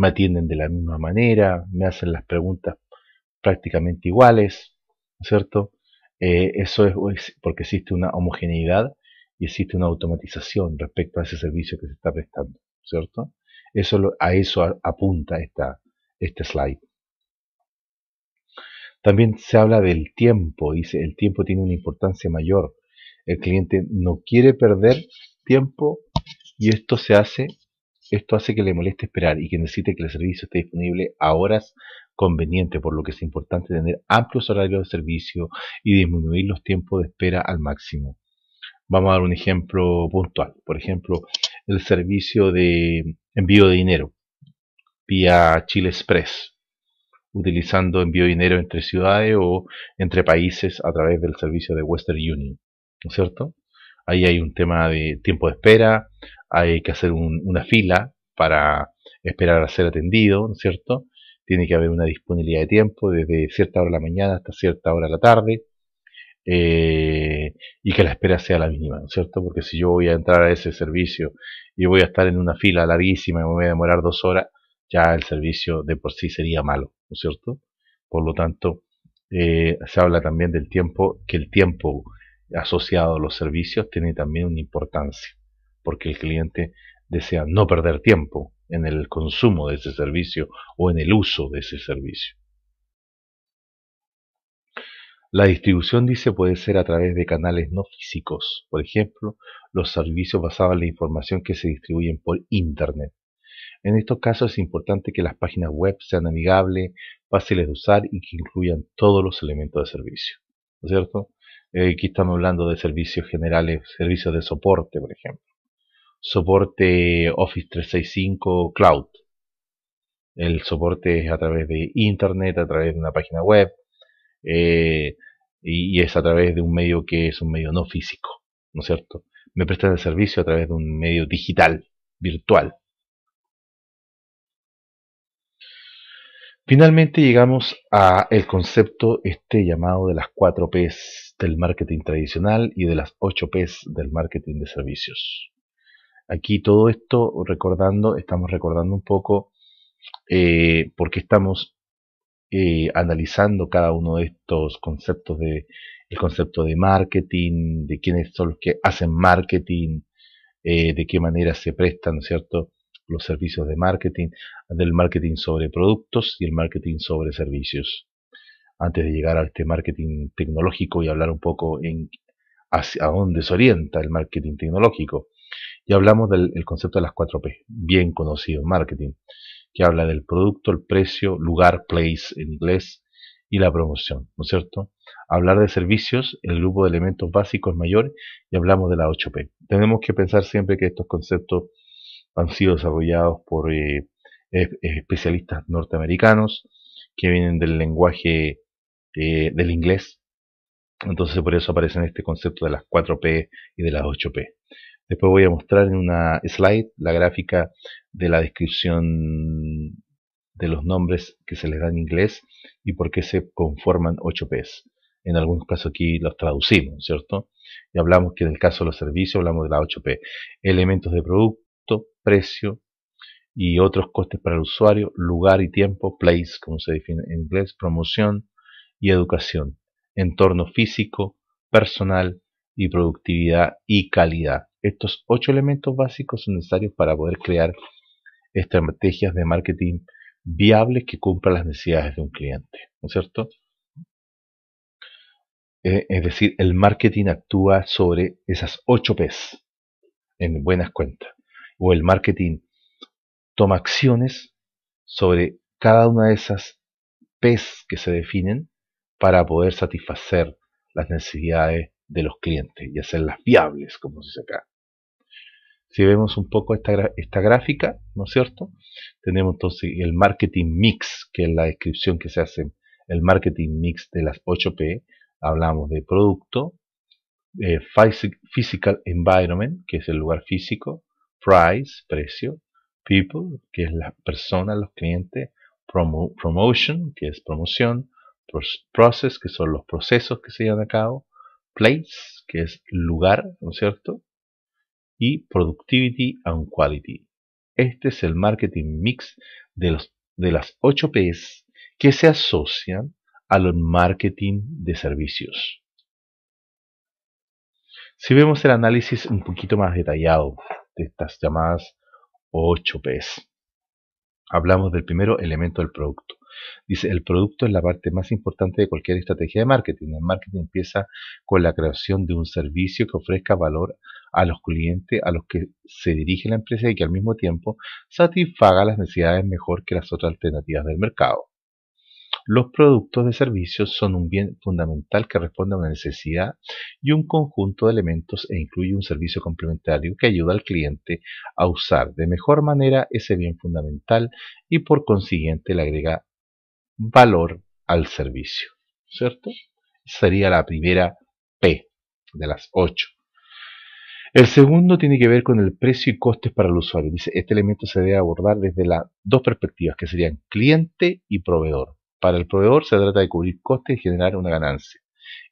me atienden de la misma manera, me hacen las preguntas prácticamente iguales, ¿cierto? Eh, eso es, porque existe una homogeneidad y existe una automatización respecto a ese servicio que se está prestando, ¿cierto? Eso a eso apunta esta, este slide. También se habla del tiempo, dice, el tiempo tiene una importancia mayor. El cliente no quiere perder tiempo y esto se hace esto hace que le moleste esperar y que necesite que el servicio esté disponible a horas convenientes, por lo que es importante tener amplios horarios de servicio y disminuir los tiempos de espera al máximo. Vamos a dar un ejemplo puntual. Por ejemplo, el servicio de envío de dinero vía Chile Express, utilizando envío de dinero entre ciudades o entre países a través del servicio de Western Union. ¿No es cierto? Ahí hay un tema de tiempo de espera, hay que hacer una fila para esperar a ser atendido, ¿no es cierto? Tiene que haber una disponibilidad de tiempo desde cierta hora de la mañana hasta cierta hora de la tarde eh, y que la espera sea la mínima, ¿no es cierto? Porque si yo voy a entrar a ese servicio y voy a estar en una fila larguísima y me voy a demorar dos horas, ya el servicio de por sí sería malo, ¿no es cierto? Por lo tanto, eh, se habla también del tiempo, que el tiempo asociado a los servicios tiene también una importancia, porque el cliente desea no perder tiempo en el consumo de ese servicio o en el uso de ese servicio. La distribución, dice, puede ser a través de canales no físicos, por ejemplo, los servicios basados en la información que se distribuyen por Internet. En estos casos es importante que las páginas web sean amigables, fáciles de usar y que incluyan todos los elementos de servicio. ¿No es cierto? Eh, aquí estamos hablando de servicios generales, servicios de soporte, por ejemplo. Soporte Office 365 Cloud. El soporte es a través de Internet, a través de una página web, eh, y, y, es a través de un medio que es un medio no físico, ¿no es cierto? Me prestan el servicio a través de un medio digital, virtual. Finalmente llegamos a el concepto este llamado de las 4 P's del marketing tradicional y de las 8 P's del marketing de servicios. Aquí todo esto recordando, estamos recordando un poco eh, porque estamos eh, analizando cada uno de estos conceptos de el concepto de marketing, de quiénes son los que hacen marketing, eh, de qué manera se prestan, ¿no cierto?, los servicios de marketing, del marketing sobre productos y el marketing sobre servicios. Antes de llegar a este marketing tecnológico y hablar un poco en hacia dónde se orienta el marketing tecnológico, Y hablamos del concepto de las 4P, bien conocido en marketing, que habla del producto, el precio, lugar, place en inglés y la promoción, ¿no es cierto? Hablar de servicios, el grupo de elementos básicos es mayor y hablamos de la 8P. Tenemos que pensar siempre que estos conceptos han sido desarrollados por eh, especialistas norteamericanos que vienen del lenguaje eh, del inglés. Entonces por eso aparecen este concepto de las 4P y de las 8P. Después voy a mostrar en una slide la gráfica de la descripción de los nombres que se les dan en inglés y por qué se conforman 8 p. En algunos casos aquí los traducimos, ¿cierto? Y hablamos que en el caso de los servicios hablamos de las 8P. Elementos de producto precio y otros costes para el usuario, lugar y tiempo, place, como se define en inglés, promoción y educación, entorno físico, personal y productividad y calidad. Estos ocho elementos básicos son necesarios para poder crear estrategias de marketing viables que cumplan las necesidades de un cliente, ¿no es cierto? E, es decir, el marketing actúa sobre esas ocho P's en buenas cuentas o el marketing toma acciones sobre cada una de esas P's que se definen para poder satisfacer las necesidades de los clientes y hacerlas viables, como se dice acá. Si vemos un poco esta, esta gráfica, ¿no es cierto? Tenemos entonces el marketing mix, que es la descripción que se hace, el marketing mix de las 8P. Hablamos de producto, eh, physical environment, que es el lugar físico, price, precio, people, que es la persona, los clientes, promotion, que es promoción, process, que son los procesos que se llevan a cabo, place, que es lugar, ¿no es cierto? Y productivity and quality. Este es el marketing mix de, los, de las 8 P's que se asocian a los marketing de servicios. Si vemos el análisis un poquito más detallado, estas llamadas 8Ps. Hablamos del primero elemento del producto. Dice, el producto es la parte más importante de cualquier estrategia de marketing. El marketing empieza con la creación de un servicio que ofrezca valor a los clientes a los que se dirige la empresa y que al mismo tiempo satisfaga las necesidades mejor que las otras alternativas del mercado. Los productos de servicios son un bien fundamental que responde a una necesidad y un conjunto de elementos e incluye un servicio complementario que ayuda al cliente a usar de mejor manera ese bien fundamental y por consiguiente le agrega valor al servicio. ¿Cierto? Sería la primera P de las ocho. El segundo tiene que ver con el precio y costes para el usuario. Dice, este elemento se debe abordar desde las dos perspectivas, que serían cliente y proveedor. Para el proveedor se trata de cubrir costes y generar una ganancia.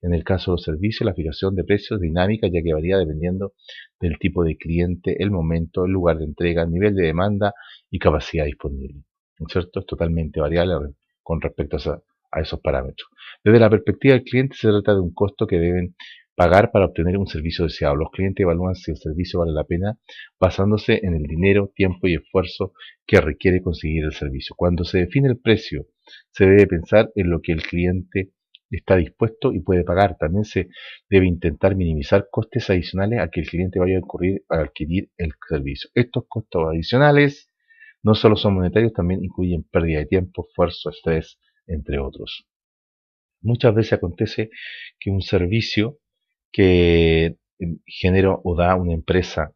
En el caso de los servicios, la fijación de precios es dinámica ya que varía dependiendo del tipo de cliente, el momento, el lugar de entrega, el nivel de demanda y capacidad disponible. es cierto? Es totalmente variable con respecto a, a esos parámetros. Desde la perspectiva del cliente se trata de un costo que deben pagar para obtener un servicio deseado. Los clientes evalúan si el servicio vale la pena basándose en el dinero, tiempo y esfuerzo que requiere conseguir el servicio. Cuando se define el precio, se debe pensar en lo que el cliente está dispuesto y puede pagar. También se debe intentar minimizar costes adicionales a que el cliente vaya a, incurrir, a adquirir el servicio. Estos costos adicionales no solo son monetarios, también incluyen pérdida de tiempo, esfuerzo, estrés, entre otros. Muchas veces acontece que un servicio que em, genera o da una empresa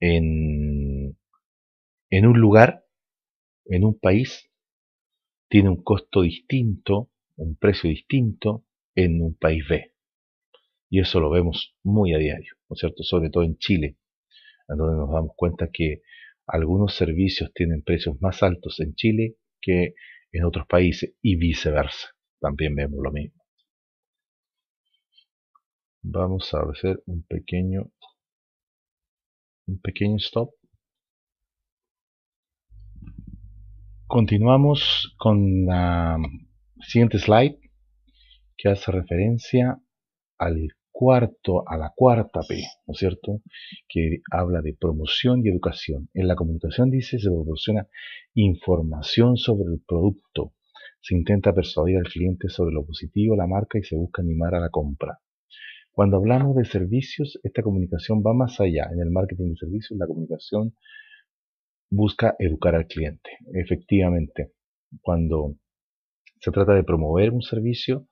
en, en un lugar, en un país, tiene un costo distinto, un precio distinto en un país B. Y eso lo vemos muy a diario, ¿no es cierto? Sobre todo en Chile, donde nos damos cuenta que algunos servicios tienen precios más altos en Chile que en otros países y viceversa. También vemos lo mismo vamos a hacer un pequeño un pequeño stop continuamos con la siguiente slide que hace referencia al cuarto a la cuarta P, ¿no es cierto? Que habla de promoción y educación. En la comunicación dice se proporciona información sobre el producto, se intenta persuadir al cliente sobre lo positivo de la marca y se busca animar a la compra. Cuando hablamos de servicios, esta comunicación va más allá. En el marketing de servicios, la comunicación busca educar al cliente. Efectivamente, cuando se trata de promover un servicio,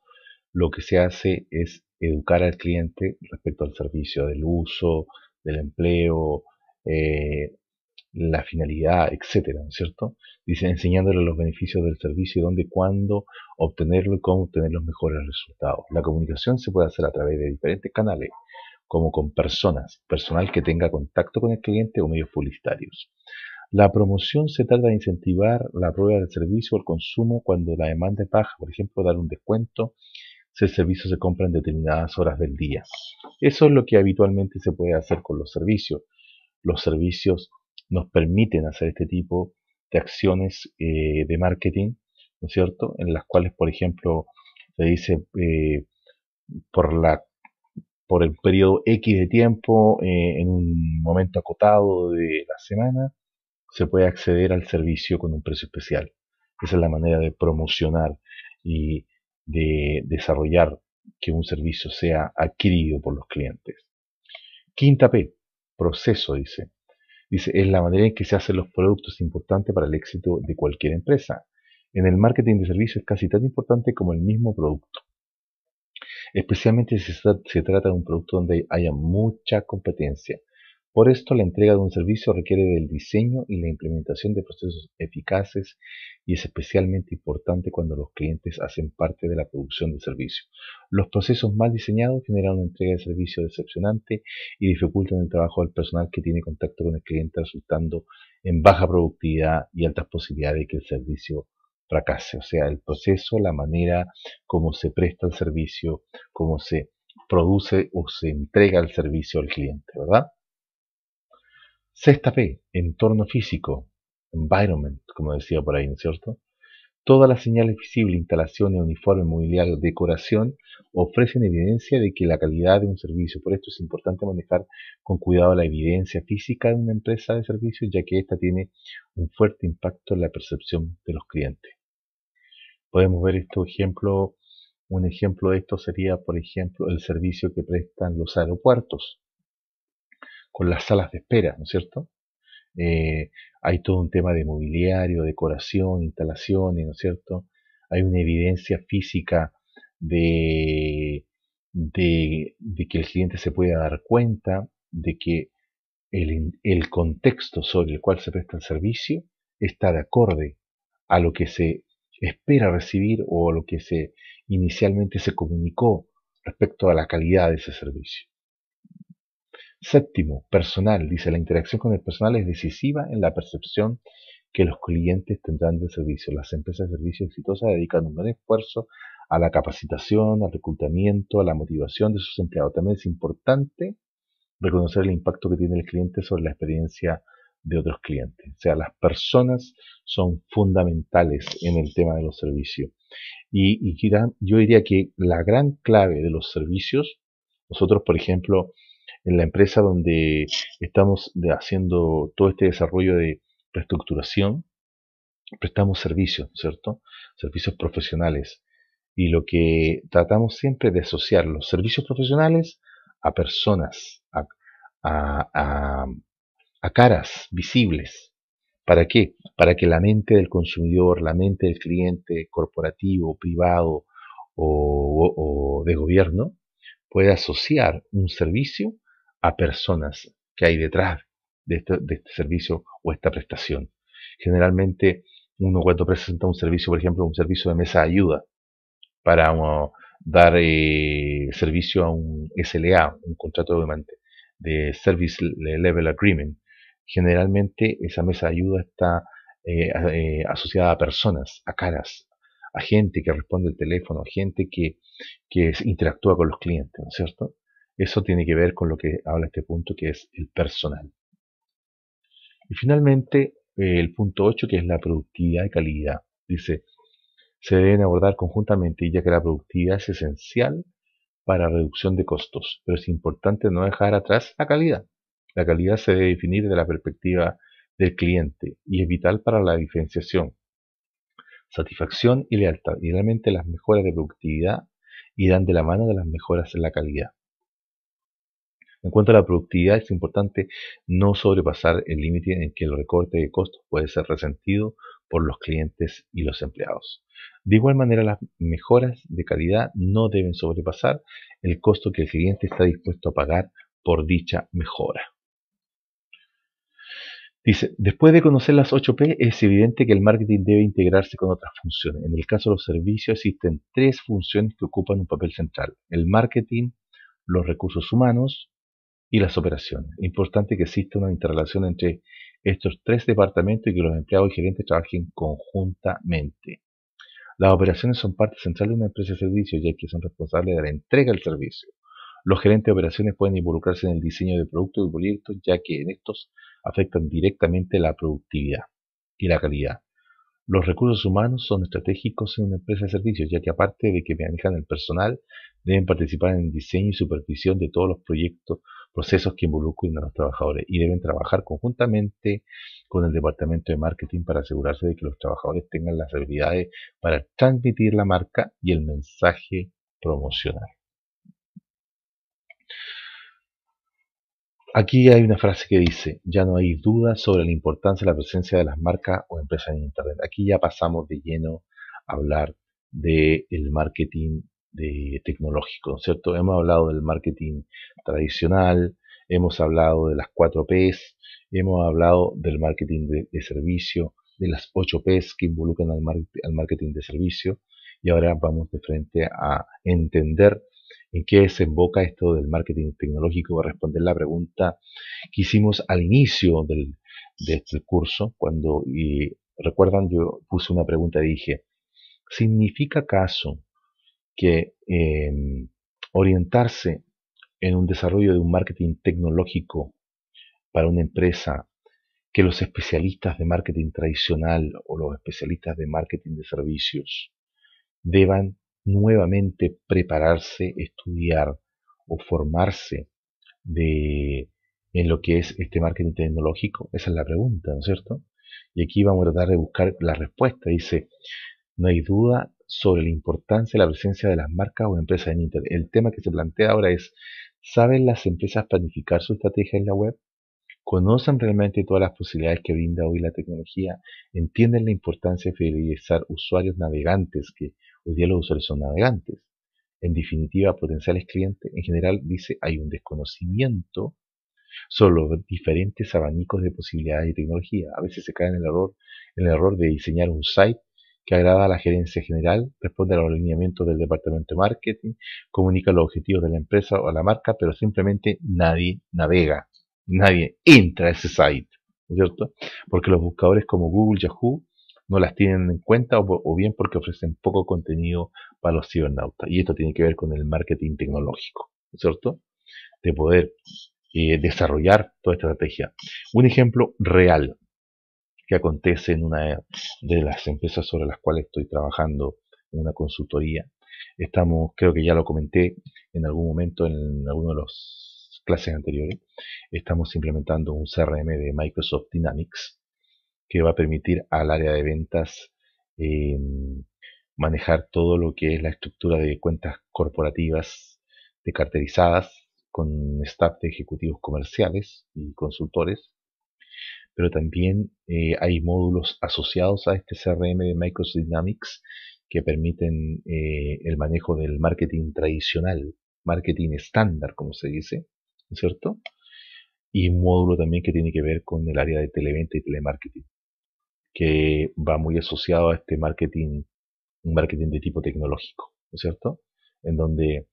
lo que se hace es educar al cliente respecto al servicio, del uso, del empleo, eh, la finalidad, etcétera, ¿no es cierto? Dice, enseñándole los beneficios del servicio, dónde, cuándo obtenerlo y cómo obtener los mejores resultados. La comunicación se puede hacer a través de diferentes canales, como con personas, personal que tenga contacto con el cliente o medios publicitarios. La promoción se trata de incentivar la prueba del servicio o el consumo cuando la demanda es baja, por ejemplo, dar un descuento si el servicio se compra en determinadas horas del día. Eso es lo que habitualmente se puede hacer con los servicios. Los servicios nos permiten hacer este tipo de acciones eh, de marketing, ¿no es cierto? En las cuales, por ejemplo, se dice eh, por la por el periodo X de tiempo, eh, en un momento acotado de la semana, se puede acceder al servicio con un precio especial. Esa es la manera de promocionar y de desarrollar que un servicio sea adquirido por los clientes. Quinta P, proceso, dice. Dice, es la manera en que se hacen los productos importante para el éxito de cualquier empresa. En el marketing de servicios es casi tan importante como el mismo producto. Especialmente si se, se trata de un producto donde haya mucha competencia. Por esto, la entrega de un servicio requiere del diseño y la implementación de procesos eficaces y es especialmente importante cuando los clientes hacen parte de la producción del servicio. Los procesos mal diseñados generan una entrega de servicio decepcionante y dificultan el trabajo del personal que tiene contacto con el cliente, resultando en baja productividad y altas posibilidades de que el servicio fracase. O sea, el proceso, la manera como se presta el servicio, cómo se produce o se entrega el servicio al cliente, ¿verdad? Sexta P, entorno físico, environment, como decía por ahí, ¿no es cierto? Todas las señales visibles, instalaciones, uniformes, mobiliario, decoración ofrecen evidencia de que la calidad de un servicio. Por esto es importante manejar con cuidado la evidencia física de una empresa de servicios, ya que ésta tiene un fuerte impacto en la percepción de los clientes. Podemos ver este ejemplo, un ejemplo de esto sería, por ejemplo, el servicio que prestan los aeropuertos con las salas de espera, ¿no es cierto? Eh, hay todo un tema de mobiliario, decoración, instalaciones, ¿no es cierto? Hay una evidencia física de, que el cliente se pueda dar cuenta de que el, contexto sobre el cual se presta el servicio está de acorde a lo que se espera recibir o a lo que se inicialmente se comunicó respecto a la calidad de ese servicio. Séptimo, personal. Dice, la interacción con el personal es decisiva en la percepción que los clientes tendrán del servicio. Las empresas de servicio exitosas dedican un gran esfuerzo a la capacitación, al reclutamiento, a la motivación de sus empleados. También es importante reconocer el impacto que tiene el cliente sobre la experiencia de otros clientes. O sea, las personas son fundamentales en el tema de los servicios. Y, y yo diría que la gran clave de los servicios, nosotros, por ejemplo, en la empresa donde estamos haciendo todo este desarrollo de reestructuración, prestamos servicios, ¿cierto? Servicios profesionales. Y lo que tratamos siempre de asociar los servicios profesionales a personas, a, caras visibles. ¿Para qué? Para que la mente del consumidor, la mente del cliente corporativo, privado o de gobierno pueda asociar un servicio a personas que hay detrás este, de este, servicio o esta prestación. Generalmente uno cuando presenta un servicio, por ejemplo, un servicio de mesa de ayuda para um, dar eh, servicio a un SLA, un contrato de, de Service Level Agreement, generalmente esa mesa de ayuda está eh, eh, asociada a personas, a caras, a gente que responde el teléfono, a gente que, que interactúa con los clientes, ¿no es cierto? Eso tiene que ver con lo que habla este punto, que es el personal. Y finalmente, eh, el punto 8, que es la productividad y calidad. Dice, se deben abordar conjuntamente, ya que la productividad es esencial para reducción de costos, pero es importante no dejar atrás la calidad. La calidad se debe definir desde la perspectiva del cliente y es vital para la diferenciación, satisfacción y lealtad. Idealmente las mejoras de productividad irán de la mano de las mejoras en la calidad. En cuanto a la productividad, es importante no sobrepasar el límite en que el recorte de costos puede ser resentido por los clientes y los empleados. De igual manera, las mejoras de calidad no deben sobrepasar el costo que el cliente está dispuesto a pagar por dicha mejora. Dice, después de conocer las 8P, es evidente que el marketing debe integrarse con otras funciones. En el caso de los servicios, existen tres funciones que ocupan un papel central. El marketing, los recursos humanos y las operaciones. importante que exista una interrelación entre estos tres departamentos y que los empleados y gerentes trabajen conjuntamente. Las operaciones son parte central de una empresa de servicios, ya que son responsables de la entrega del servicio. Los gerentes de operaciones pueden involucrarse en el diseño de productos y proyectos, ya que en estos afectan directamente la productividad y la calidad. Los recursos humanos son estratégicos en una empresa de servicios, ya que aparte de que manejan el personal, deben participar en el diseño y supervisión de todos los proyectos procesos que involucren a los trabajadores y deben trabajar conjuntamente con el departamento de marketing para asegurarse de que los trabajadores tengan las habilidades para transmitir la marca y el mensaje promocional. Aquí hay una frase que dice, ya no hay duda sobre la importancia de la presencia de las marcas o empresas en Internet. Aquí ya pasamos de lleno a hablar del marketing de tecnológico, ¿cierto? Hemos hablado del marketing tradicional, hemos hablado de las 4 Ps, hemos hablado del marketing de, servicio, de las 8 Ps que involucran al, marketing de servicio, y ahora vamos de frente a entender en qué desemboca esto del marketing tecnológico, a responder la pregunta que hicimos al inicio del, este curso, cuando, y recuerdan, yo puse una pregunta y dije, ¿significa acaso que em, orientarse en un desarrollo de un marketing tecnológico para una empresa que los especialistas de marketing tradicional o los especialistas de marketing de servicios deban nuevamente prepararse, estudiar o formarse de, en lo que es este marketing tecnológico? Esa es la pregunta, ¿no es cierto? Y aquí vamos a tratar de buscar la respuesta. Dice, no hay duda sobre la importancia de la presencia de las marcas o empresas en Internet. El tema que se plantea ahora es, ¿saben las empresas planificar su estrategia en la web? ¿Conocen realmente todas las posibilidades que brinda hoy la tecnología? ¿Entienden la importancia de fidelizar usuarios navegantes, que hoy día los usuarios son navegantes? En definitiva, potenciales clientes, en general, dice, hay un desconocimiento sobre los diferentes abanicos de posibilidades y tecnología. A veces se cae en el error, en el error de diseñar un site que agrada a la gerencia general, responde a los alineamientos del departamento de marketing, comunica los objetivos de la empresa o a la marca, pero simplemente nadie navega, nadie entra a ese site, ¿no es cierto? Porque los buscadores como Google, Yahoo, no las tienen en cuenta o, bien porque ofrecen poco contenido para los cibernautas. Y esto tiene que ver con el marketing tecnológico, ¿no es cierto? De poder eh, desarrollar toda estrategia. Un ejemplo real que acontece en una de las empresas sobre las cuales estoy trabajando en una consultoría. Estamos, creo que ya lo comenté en algún momento en alguno de las clases anteriores, estamos implementando un CRM de Microsoft Dynamics que va a permitir al área de ventas em, manejar todo lo que es la estructura de cuentas corporativas de carterizadas con staff de ejecutivos comerciales y consultores pero también eh, hay módulos asociados a este CRM de Microsoft Dynamics que permiten eh, el manejo del marketing tradicional, marketing estándar, como se dice, ¿no es cierto? Y un módulo también que tiene que ver con el área de televenta y telemarketing, que va muy asociado a este marketing, un marketing de tipo tecnológico, ¿no es cierto? En donde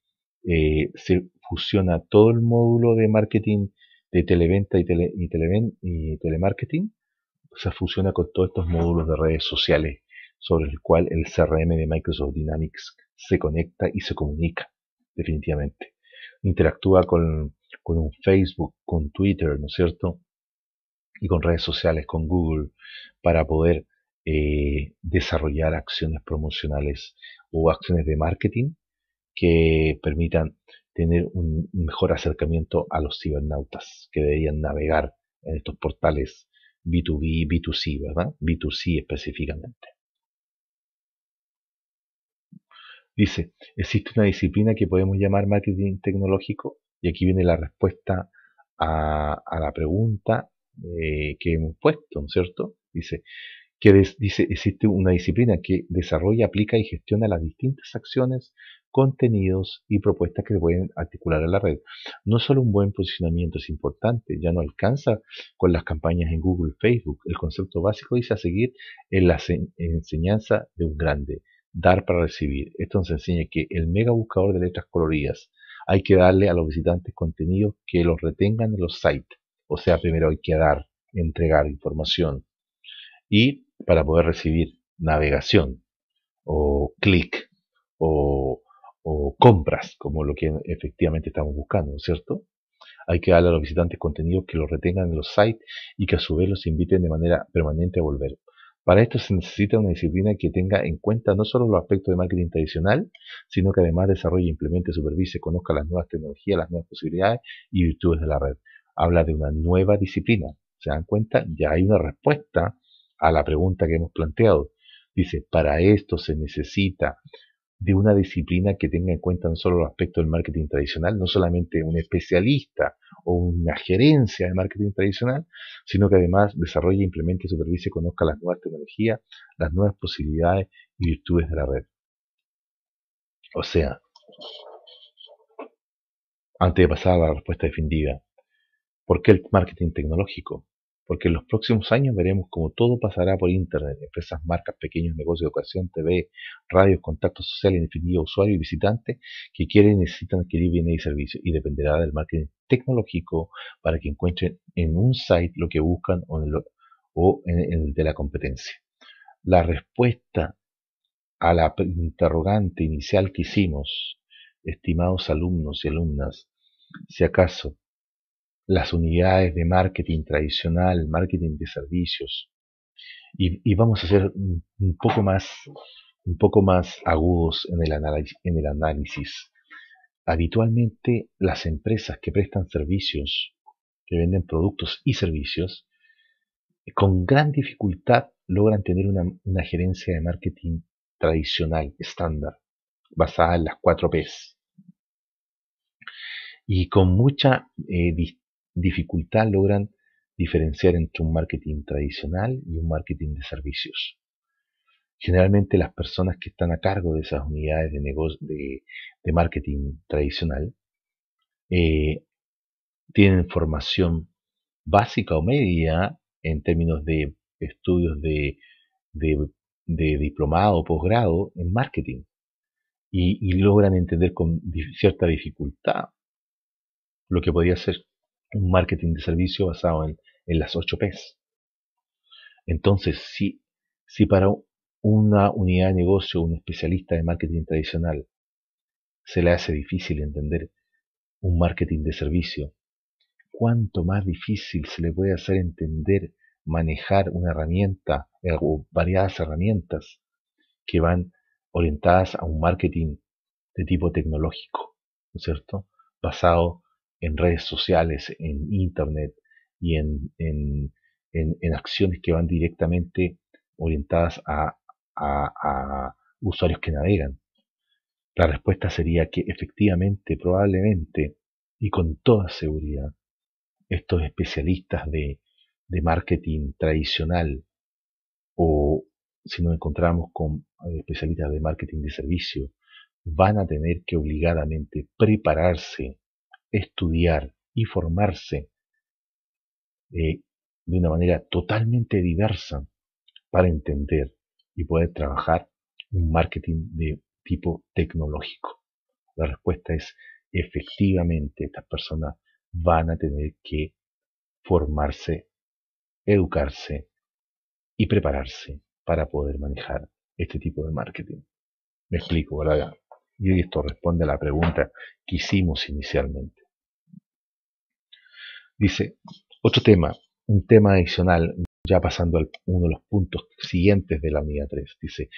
eh, se fusiona todo el módulo de marketing de televenta y, tele, y, y telemarketing se fusiona con todos estos módulos de redes sociales sobre el cual el CRM de Microsoft Dynamics se conecta y se comunica definitivamente. Interactúa con, un Facebook, con Twitter, ¿no es cierto? Y con redes sociales, con Google, para poder eh, desarrollar acciones promocionales o acciones de marketing que permitan tener un mejor acercamiento a los cibernautas que deberían navegar en estos portales B2B, B2C, ¿verdad? B2C específicamente. Dice, existe una disciplina que podemos llamar marketing tecnológico y aquí viene la respuesta a, la pregunta eh, que hemos puesto, ¿no es cierto? Dice, que dice, existe una disciplina que desarrolla, aplica y gestiona las distintas acciones contenidos y propuestas que pueden articular a la red. No solo un buen posicionamiento es importante, ya no alcanza con las campañas en Google, Facebook. El concepto básico dice a seguir en la enseñanza de un grande, dar para recibir. Esto nos enseña que el mega buscador de letras coloridas hay que darle a los visitantes contenidos que los retengan en los sites. O sea, primero hay que dar, entregar información y para poder recibir navegación o clic o o compras, como lo que efectivamente estamos buscando, cierto? Hay que darle a los visitantes contenido que los retengan en los sites y que a su vez los inviten de manera permanente a volver. Para esto se necesita una disciplina que tenga en cuenta no solo los aspectos de marketing tradicional, sino que además desarrolle, implemente, supervise, conozca las nuevas tecnologías, las nuevas posibilidades y virtudes de la red. Habla de una nueva disciplina. ¿Se dan cuenta? Ya hay una respuesta a la pregunta que hemos planteado. Dice, para esto se necesita de una disciplina que tenga en cuenta no solo el aspecto del marketing tradicional, no solamente un especialista o una gerencia de marketing tradicional, sino que además desarrolle, e implemente, supervise, conozca las nuevas tecnologías, las nuevas posibilidades y virtudes de la red. O sea, antes de pasar a la respuesta defendida, ¿por qué el marketing tecnológico? porque en los próximos años veremos cómo todo pasará por Internet, empresas, marcas, pequeños negocios, educación, TV, radios, contactos sociales, indefinidos, usuarios y visitantes que quieren y necesitan adquirir bienes y servicios y dependerá del marketing tecnológico para que encuentren en un site lo que buscan o o de la competencia. La respuesta a la interrogante inicial que hicimos, estimados alumnos y alumnas, si acaso las unidades de marketing tradicional, marketing de servicios, y, vamos a ser un poco más, un poco más agudos en el, análisis, en el análisis. Habitualmente las empresas que prestan servicios, que venden productos y servicios, con gran dificultad logran tener una, gerencia de marketing tradicional, estándar, basada en las 4 Ps. Y con mucha eh, dificultad logran diferenciar entre un marketing tradicional y un marketing de servicios. Generalmente las personas que están a cargo de esas unidades de, negocio, de, marketing tradicional eh, tienen formación básica o media en términos de estudios de, diplomado o posgrado en marketing y, logran entender con cierta dificultad lo que podría ser un marketing de servicio basado en, las 8 P's. Entonces, si, si para una unidad de negocio, un especialista de marketing tradicional, se le hace difícil entender un marketing de servicio, cuánto más difícil se le puede hacer entender manejar una herramienta eh, o variadas herramientas que van orientadas a un marketing de tipo tecnológico, ¿no es cierto? Basado en redes sociales, en internet y en, acciones que van directamente orientadas a, usuarios que navegan. La respuesta sería que efectivamente, probablemente y con toda seguridad, estos especialistas de, de marketing tradicional o si nos encontramos con eh, especialistas de marketing de servicio, van a tener que obligadamente prepararse estudiar y formarse eh, de una manera totalmente diversa para entender y poder trabajar un marketing de tipo tecnológico. La respuesta es efectivamente estas personas van a tener que formarse, educarse y prepararse para poder manejar este tipo de marketing. Me explico, ¿verdad? Y esto responde a la pregunta que hicimos inicialmente. Dice, otro tema, un tema adicional, ya pasando al uno de los puntos siguientes de la unidad 3, dice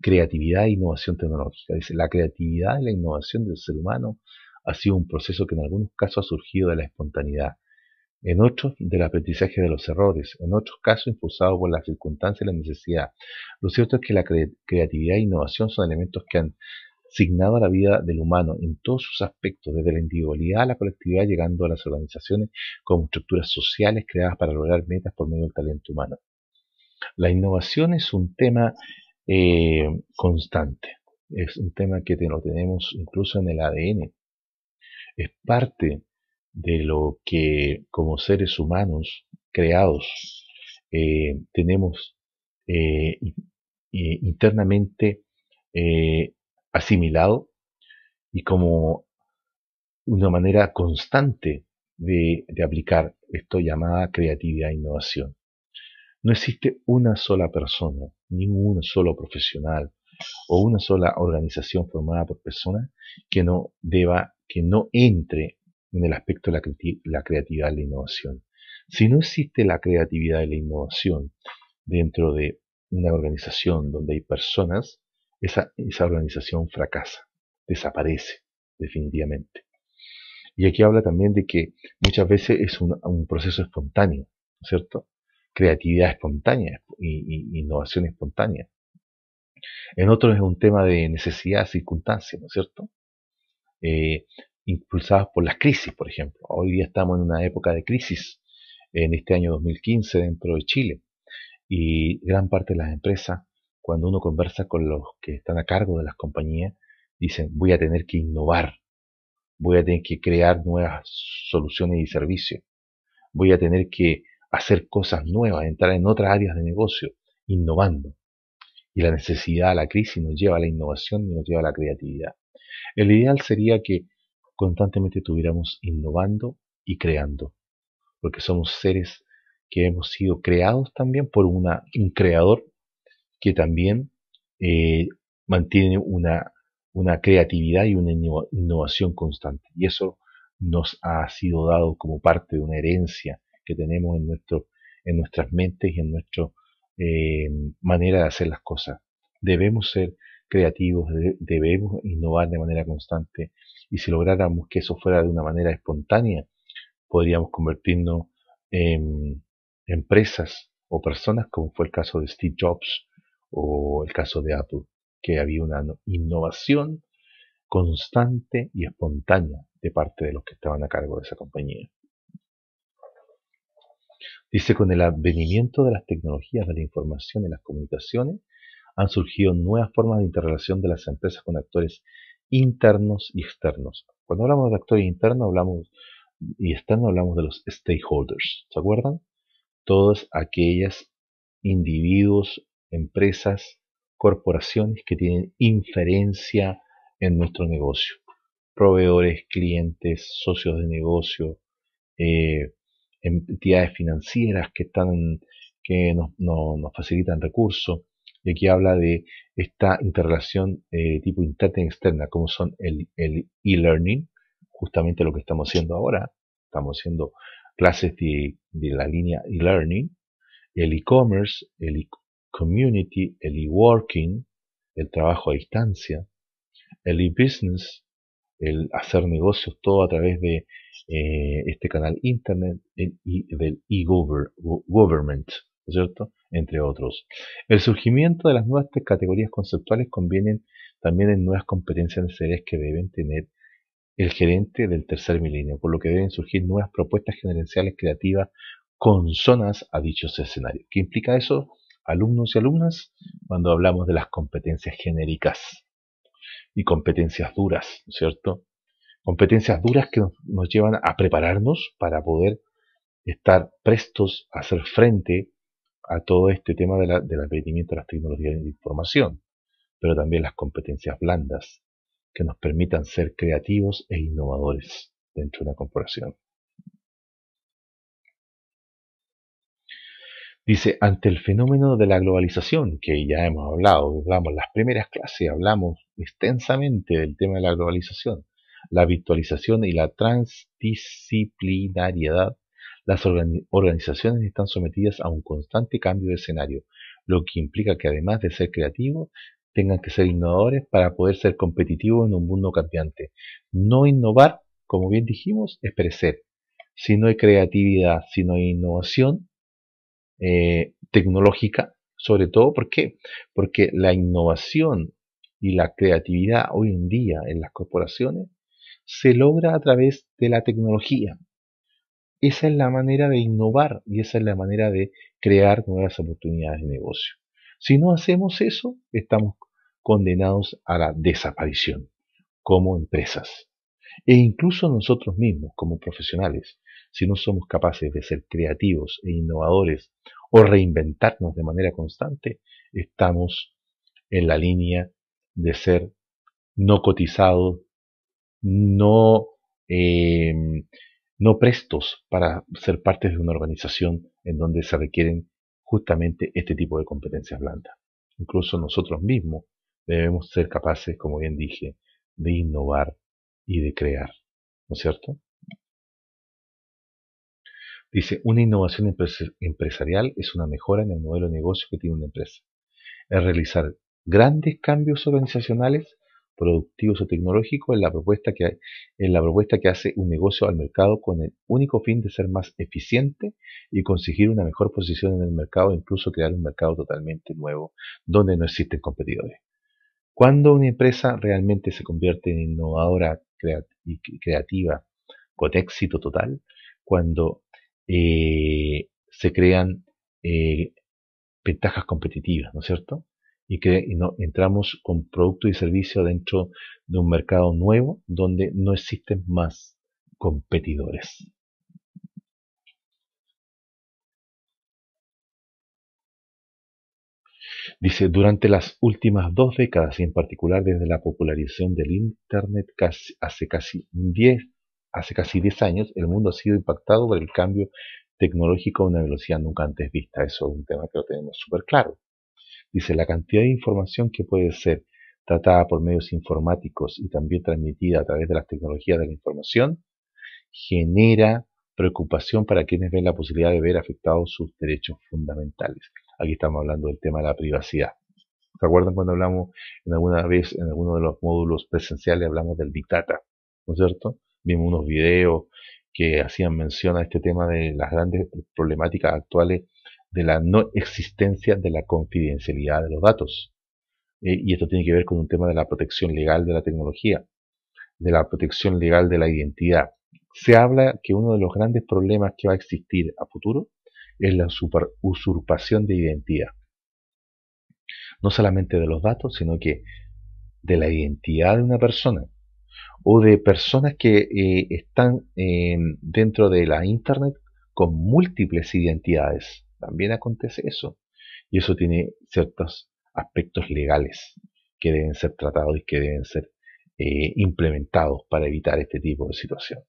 creatividad e innovación tecnológica. Dice, la creatividad y la innovación del ser humano ha sido un proceso que en algunos casos ha surgido de la espontaneidad, en otros del aprendizaje de los errores, en otros casos impulsado por la circunstancia y la necesidad. Lo cierto es que la creatividad e innovación son elementos que han signado a la vida del humano en todos sus aspectos, desde la individualidad a la colectividad, llegando a las organizaciones como estructuras sociales creadas para lograr metas por medio del talento humano. La innovación es un tema eh, constante, es un tema que lo tenemos incluso en el ADN, es parte de lo que como seres humanos creados eh, tenemos eh, internamente asimilado y como una manera constante de, aplicar esto llamada creatividad e innovación. No existe una sola persona, ningún solo profesional o una sola organización formada por personas que no deba, que no entre en el aspecto de la, la creatividad y la innovación. Si no existe la creatividad y la innovación dentro de una organización donde hay personas, esa, esa organización fracasa, desaparece definitivamente. Y aquí habla también de que muchas veces es un, proceso espontáneo, ¿no es ¿cierto? Creatividad espontánea y, innovación espontánea. En otros es un tema de necesidad, circunstancia, ¿no es cierto? Eh, impulsadas por las crisis, por ejemplo. Hoy día estamos en una época de crisis, en este año 2015 dentro de Chile, y gran parte de las empresas cuando uno conversa con los que están a cargo de las compañías, dicen, voy a tener que innovar, voy a tener que crear nuevas soluciones y servicios, voy a tener que hacer cosas nuevas, entrar en otras áreas de negocio, innovando. Y la necesidad, la crisis nos lleva a la innovación y nos lleva a la creatividad. El ideal sería que constantemente estuviéramos innovando y creando, porque somos seres que hemos sido creados también por un creador que también eh, mantiene una, una creatividad y una innovación constante. Y eso nos ha sido dado como parte de una herencia que tenemos en, nuestro, en nuestras mentes y en nuestra eh, manera de hacer las cosas. Debemos ser creativos, debemos innovar de manera constante y si lográramos que eso fuera de una manera espontánea, podríamos convertirnos en empresas o personas, como fue el caso de Steve Jobs, o el caso de Apple, que había una innovación constante y espontánea de parte de los que estaban a cargo de esa compañía. Dice, con el advenimiento de las tecnologías de la información y las comunicaciones, han surgido nuevas formas de interrelación de las empresas con actores internos y externos. Cuando hablamos de actores internos hablamos, y externos, hablamos de los stakeholders. ¿Se acuerdan? Todas aquellas individuos empresas, corporaciones que tienen inferencia en nuestro negocio. Proveedores, clientes, socios de negocio, eh, entidades financieras que, están, que nos, nos facilitan recursos. Y aquí habla de esta interrelación eh, tipo interna y externa, como son el e-learning, justamente lo que estamos haciendo ahora. Estamos haciendo clases de, la línea e-learning, el e-commerce, el e-, community, el e-working, el trabajo a distancia, el e-business, el hacer negocios todo a través de eh, este canal internet y del e-government, ¿cierto? Entre otros. El surgimiento de las nuevas categorías conceptuales convienen también en nuevas competencias necesarias que deben tener el gerente del tercer milenio, por lo que deben surgir nuevas propuestas gerenciales creativas con zonas a dichos escenarios. ¿Qué implica eso? alumnos y alumnas cuando hablamos de las competencias genéricas y competencias duras, ¿cierto? Competencias duras que nos llevan a prepararnos para poder estar prestos a hacer frente a todo este tema de la, del aprendimiento de las tecnologías de información, pero también las competencias blandas que nos permitan ser creativos e innovadores dentro de una corporación. Dice, ante el fenómeno de la globalización, que ya hemos hablado, hablamos las primeras clases, hablamos extensamente del tema de la globalización, la virtualización y la transdisciplinariedad, las organizaciones están sometidas a un constante cambio de escenario, lo que implica que además de ser creativos, tengan que ser innovadores para poder ser competitivos en un mundo cambiante. No innovar, como bien dijimos, es perecer. Si no hay creatividad, si no hay innovación, eh, tecnológica, sobre todo, ¿por qué? Porque la innovación y la creatividad hoy en día en las corporaciones se logra a través de la tecnología. Esa es la manera de innovar y esa es la manera de crear nuevas oportunidades de negocio. Si no hacemos eso, estamos condenados a la desaparición como empresas e incluso nosotros mismos como profesionales si no somos capaces de ser creativos e innovadores o reinventarnos de manera constante, estamos en la línea de ser no cotizados, no, eh, no prestos para ser parte de una organización en donde se requieren justamente este tipo de competencias blandas. Incluso nosotros mismos debemos ser capaces, como bien dije, de innovar y de crear, ¿no es cierto? Dice, una innovación empresarial es una mejora en el modelo de negocio que tiene una empresa. Es realizar grandes cambios organizacionales, productivos o tecnológicos en la propuesta que, en la propuesta que hace un negocio al mercado con el único fin de ser más eficiente y conseguir una mejor posición en el mercado, e incluso crear un mercado totalmente nuevo donde no existen competidores. Cuando una empresa realmente se convierte en innovadora y creativa con éxito total, cuando eh, se crean eh, ventajas competitivas, ¿no es cierto? Y que no, entramos con producto y servicio dentro de un mercado nuevo donde no existen más competidores. Dice, durante las últimas dos décadas y en particular desde la popularización del Internet hace casi 10 hace casi 10 años, el mundo ha sido impactado por el cambio tecnológico a una velocidad nunca antes vista. Eso es un tema que lo tenemos súper claro. Dice, la cantidad de información que puede ser tratada por medios informáticos y también transmitida a través de las tecnologías de la información genera preocupación para quienes ven la posibilidad de ver afectados sus derechos fundamentales. Aquí estamos hablando del tema de la privacidad. ¿Se acuerdan cuando hablamos en alguna vez, en alguno de los módulos presenciales, hablamos del Big Data? ¿No es cierto? vimos unos videos que hacían mención a este tema de las grandes problemáticas actuales de la no existencia de la confidencialidad de los datos. Eh, y esto tiene que ver con un tema de la protección legal de la tecnología, de la protección legal de la identidad. Se habla que uno de los grandes problemas que va a existir a futuro es la usurpación de identidad. No solamente de los datos, sino que de la identidad de una persona o de personas que eh, están em, dentro de la Internet con múltiples identidades. También acontece eso. Y eso tiene ciertos aspectos legales que deben ser tratados y que deben ser eh, implementados para evitar este tipo de situación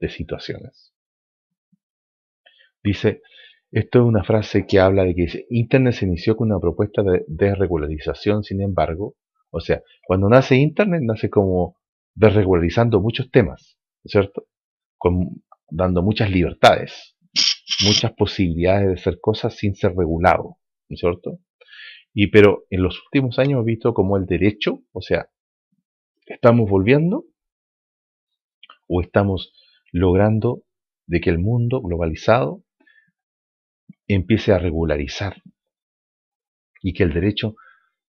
de situaciones. Dice, esto es una frase que habla de que Internet se inició con una propuesta de desregularización, sin embargo, o sea, cuando nace Internet nace como desregularizando muchos temas, ¿cierto? dando muchas libertades, muchas posibilidades de hacer cosas sin ser regulado, ¿cierto? Y pero en los últimos años he visto como el derecho, o sea, estamos volviendo o estamos logrando de que el mundo globalizado empiece a regularizar y que el derecho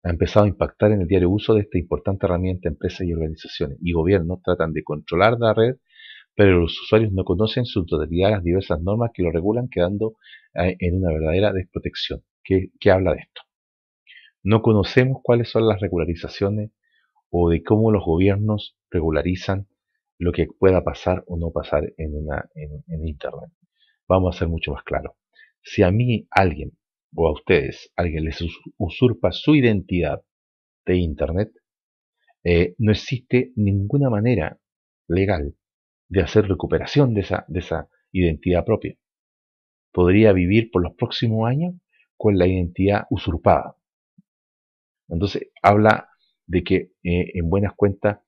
ha empezado a impactar en el diario uso de esta importante herramienta. Empresas y organizaciones y gobiernos tratan de controlar la red, pero los usuarios no conocen su totalidad las diversas normas que lo regulan, quedando eh, en una verdadera desprotección. ¿Qué, habla de esto? No conocemos cuáles son las regularizaciones o de cómo los gobiernos regularizan lo que pueda pasar o no pasar en, una, en Internet. Vamos a ser mucho más claros. Si a mí alguien o a ustedes alguien les usurpa su identidad de Internet, eh, no existe ninguna manera legal de hacer recuperación de esa, de esa identidad propia. Podría vivir por los próximos años con la identidad usurpada. Entonces, habla de que eh, en buenas cuentas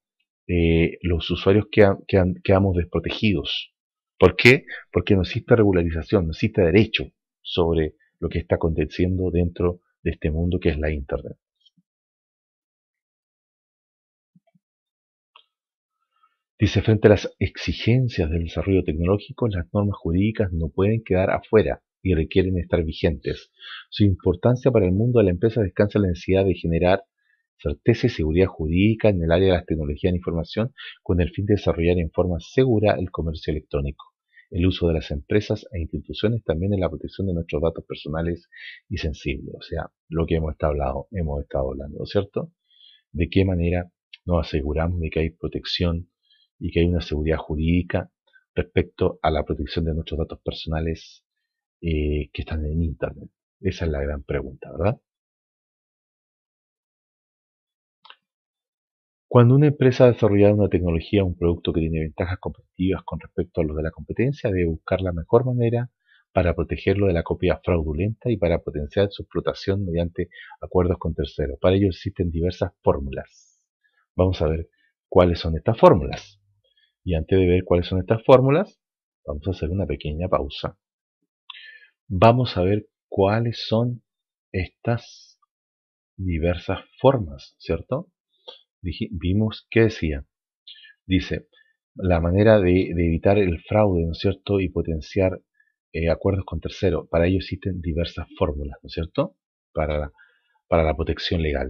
eh, los usuarios quedamos desprotegidos. ¿Por qué? Porque no existe regularización, no existe derecho sobre lo que está aconteciendo dentro de este mundo que es la Internet. Dice, frente a las exigencias del desarrollo tecnológico, las normas jurídicas no pueden quedar afuera y requieren estar vigentes. Su importancia para el mundo de la empresa descansa en la necesidad de generar certeza y seguridad jurídica en el área de las tecnologías de información con el fin de desarrollar en forma segura el comercio electrónico el uso de las empresas e instituciones también en la protección de nuestros datos personales y sensibles. O sea, lo que hemos estado hablando, hemos estado hablando, cierto? De qué manera nos aseguramos de que hay protección y que hay una seguridad jurídica respecto a la protección de nuestros datos personales eh, que están en Internet. Esa es la gran pregunta, ¿verdad? Cuando una empresa ha desarrollado una tecnología o un producto que tiene ventajas competitivas con respecto a los de la competencia, debe buscar la mejor manera para protegerlo de la copia fraudulenta y para potenciar su explotación mediante acuerdos con terceros. Para ello existen diversas fórmulas. Vamos a ver cuáles son estas fórmulas. Y antes de ver cuáles son estas fórmulas, vamos a hacer una pequeña pausa. Vamos a ver cuáles son estas diversas formas, ¿cierto? vimos qué decía. Dice, la manera de, evitar el fraude, ¿no es cierto? Y potenciar eh, acuerdos con terceros. Para ello existen diversas fórmulas, ¿no es cierto? Para para la protección legal.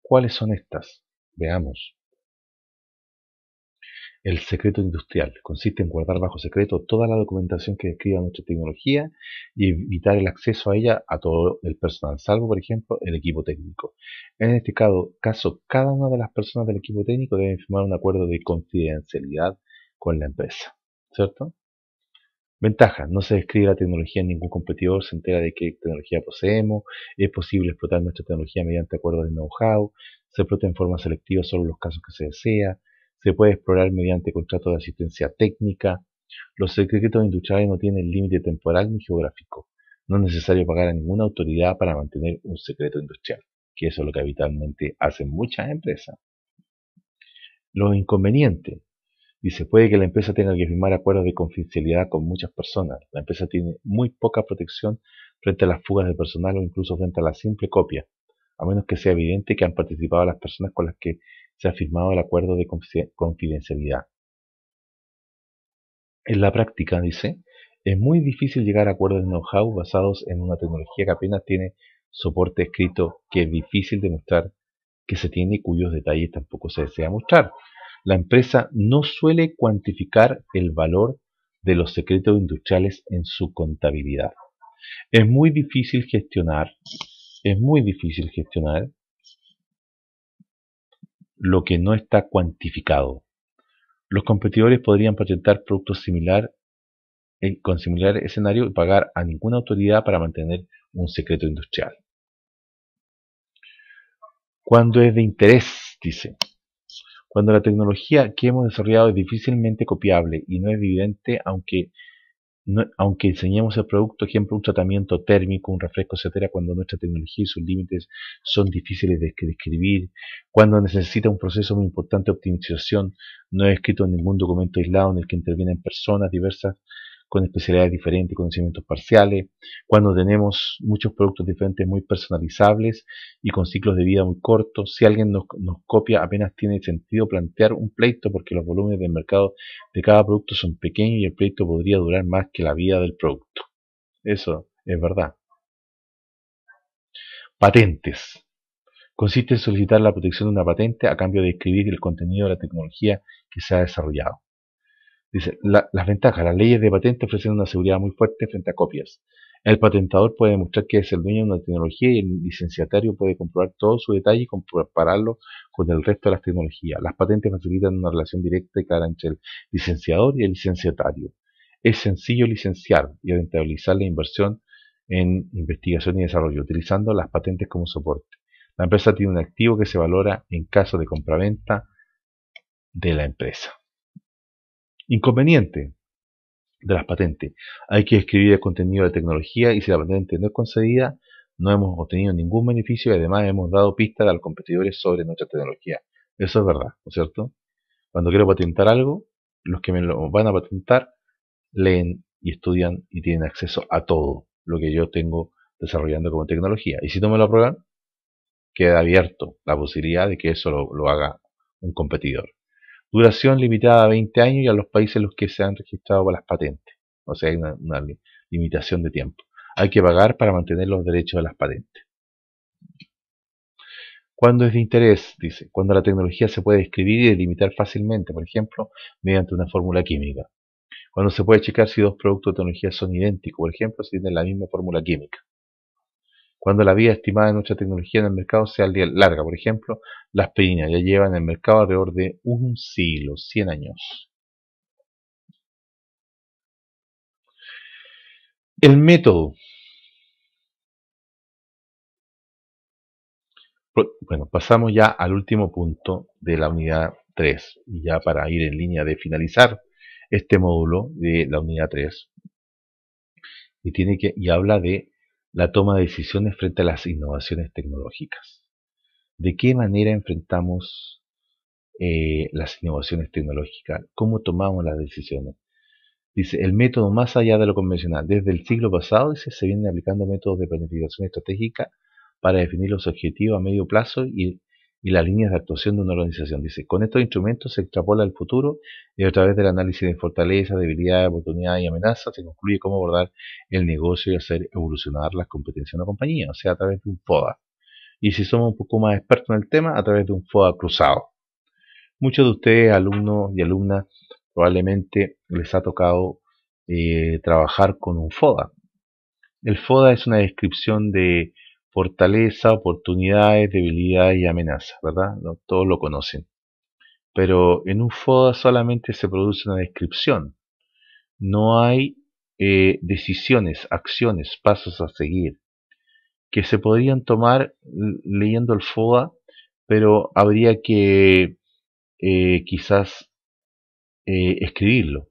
¿Cuáles son estas? Veamos. El secreto industrial consiste en guardar bajo secreto toda la documentación que describa nuestra tecnología y evitar el acceso a ella a todo el personal, salvo, por ejemplo, el equipo técnico. En este caso, cada una de las personas del equipo técnico debe firmar un acuerdo de confidencialidad con la empresa, ¿cierto? Ventaja, no se describe la tecnología en ningún competidor, se entera de qué tecnología poseemos, es posible explotar nuestra tecnología mediante acuerdos de know-how, se explota en forma selectiva solo los casos que se desea, se puede explorar mediante contratos de asistencia técnica. Los secretos industriales no tienen límite temporal ni geográfico. No es necesario pagar a ninguna autoridad para mantener un secreto industrial, que eso es lo que habitualmente hacen muchas empresas. Los inconvenientes. Dice, puede que la empresa tenga que firmar acuerdos de confidencialidad con muchas personas. La empresa tiene muy poca protección frente a las fugas de personal o incluso frente a la simple copia, a menos que sea evidente que han participado las personas con las que se ha firmado el acuerdo de confidencialidad. En la práctica, dice, es muy difícil llegar a acuerdos de know-how basados en una tecnología que apenas tiene soporte escrito que es difícil demostrar que se tiene y cuyos detalles tampoco se desea mostrar. La empresa no suele cuantificar el valor de los secretos industriales en su contabilidad. Es muy difícil gestionar, es muy difícil gestionar lo que no está cuantificado. Los competidores podrían patentar productos similar, eh, con similar escenario y pagar a ninguna autoridad para mantener un secreto industrial. Cuando es de interés, dice. Cuando la tecnología que hemos desarrollado es difícilmente copiable y no es evidente, aunque no, aunque diseñemos el producto, ejemplo, un tratamiento térmico, un refresco, etcétera, cuando nuestra tecnología y sus límites son difíciles de describir, cuando necesita un proceso muy importante de optimización, no he escrito en ningún documento aislado en el que intervienen personas diversas con especialidades diferentes, conocimientos parciales, cuando tenemos muchos productos diferentes muy personalizables y con ciclos de vida muy cortos. Si alguien nos, copia, apenas tiene sentido plantear un pleito porque los volúmenes de mercado de cada producto son pequeños y el pleito podría durar más que la vida del producto. Eso es verdad. Patentes. Consiste en solicitar la protección de una patente a cambio de escribir el contenido de la tecnología que se ha desarrollado. Dice, las ventajas. Las leyes de patente ofrecen una seguridad muy fuerte frente a copias. El patentador puede demostrar que es el dueño de una tecnología y el licenciatario puede comprobar todo su detalle y compararlo con el resto de las tecnologías. Las patentes facilitan una relación directa y clara entre el licenciador y el licenciatario. Es sencillo licenciar y rentabilizar la inversión en investigación y desarrollo, utilizando las patentes como soporte. La empresa tiene un activo que se valora en caso de compraventa de la empresa. Inconveniente de las patentes. Hay que escribir el contenido de tecnología y si la patente no es concedida, no hemos obtenido ningún beneficio y además hemos dado pistas a los competidores sobre nuestra tecnología. Eso es verdad, ¿no es cierto? Cuando quiero patentar algo, los que me lo van a patentar leen y estudian y tienen acceso a todo lo que yo tengo desarrollando como tecnología. Y si no me lo aprueban, queda abierto la posibilidad de que eso lo haga un competidor. Duración limitada a 20 años y a los países en los que se han registrado las patentes. O sea, hay una, limitación de tiempo. Hay que pagar para mantener los derechos de las patentes. Cuando es de interés? Dice, cuando la tecnología se puede describir y delimitar fácilmente, por ejemplo, mediante una fórmula química. Cuando se puede checar si dos productos de tecnología son idénticos, por ejemplo, si tienen la misma fórmula química cuando la vida estimada de nuestra tecnología en el mercado sea larga. Por ejemplo, las piñas ya llevan en el mercado alrededor de un siglo, 100 años. El método. Bueno, pasamos ya al último punto de la unidad 3, y ya para ir en línea de finalizar este módulo de la unidad 3. Y, tiene que, y habla de la toma de decisiones frente a las innovaciones tecnológicas. ¿De qué manera enfrentamos eh, las innovaciones tecnológicas? ¿Cómo tomamos las decisiones? Dice, el método más allá de lo convencional. Desde el siglo pasado dice, se vienen aplicando métodos de planificación estratégica para definir los objetivos a medio plazo y y las líneas de actuación de una organización. Dice, con estos instrumentos se extrapola el futuro y a través del análisis de fortaleza, debilidades, oportunidades y amenazas se concluye cómo abordar el negocio y hacer evolucionar las competencias de una compañía, o sea, a través de un FODA. Y si somos un poco más expertos en el tema, a través de un FODA cruzado. Muchos de ustedes, alumnos y alumnas, probablemente les ha tocado eh, trabajar con un FODA. El FODA es una descripción de fortaleza, oportunidades, debilidades y amenazas, ¿verdad? todos lo conocen. Pero en un FODA solamente se produce una descripción. No hay eh, decisiones, acciones, pasos a seguir, que se podrían tomar leyendo el FODA, pero habría que eh, quizás eh, escribirlo.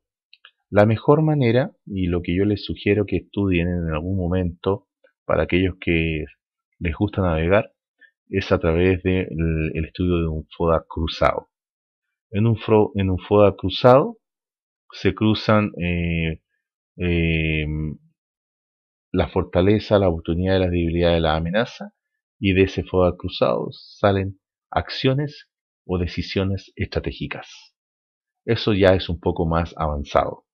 La mejor manera, y lo que yo les sugiero que estudien en algún momento, para aquellos que les gusta navegar es a través del el estudio de un FODA cruzado. En un, FODA cruzado se cruzan eh, em, la fortaleza, la oportunidad y la debilidad de la amenaza y de ese FODA cruzado salen acciones o decisiones estratégicas. Eso ya es un poco más avanzado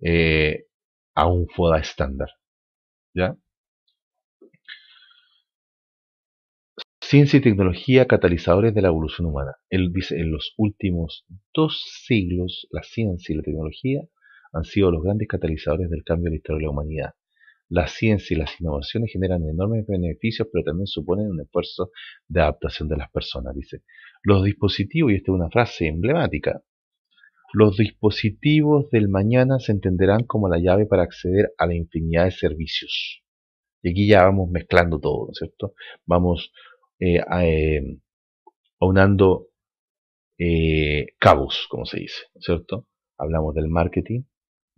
eh, a un FODA estándar. ¿Ya? Ciencia y tecnología catalizadores de la evolución humana. Él dice, en los últimos dos siglos, la ciencia y la tecnología han sido los grandes catalizadores del cambio en la historia de la humanidad. La ciencia y las innovaciones generan enormes beneficios, pero también suponen un esfuerzo de adaptación de las personas, dice. Los dispositivos, y esta es una frase emblemática, los dispositivos del mañana se entenderán como la llave para acceder a la infinidad de servicios. Y aquí ya vamos mezclando todo, ¿no es cierto? Vamos eh, eh, aunando eh, cabos, como se dice, ¿cierto? Hablamos del marketing,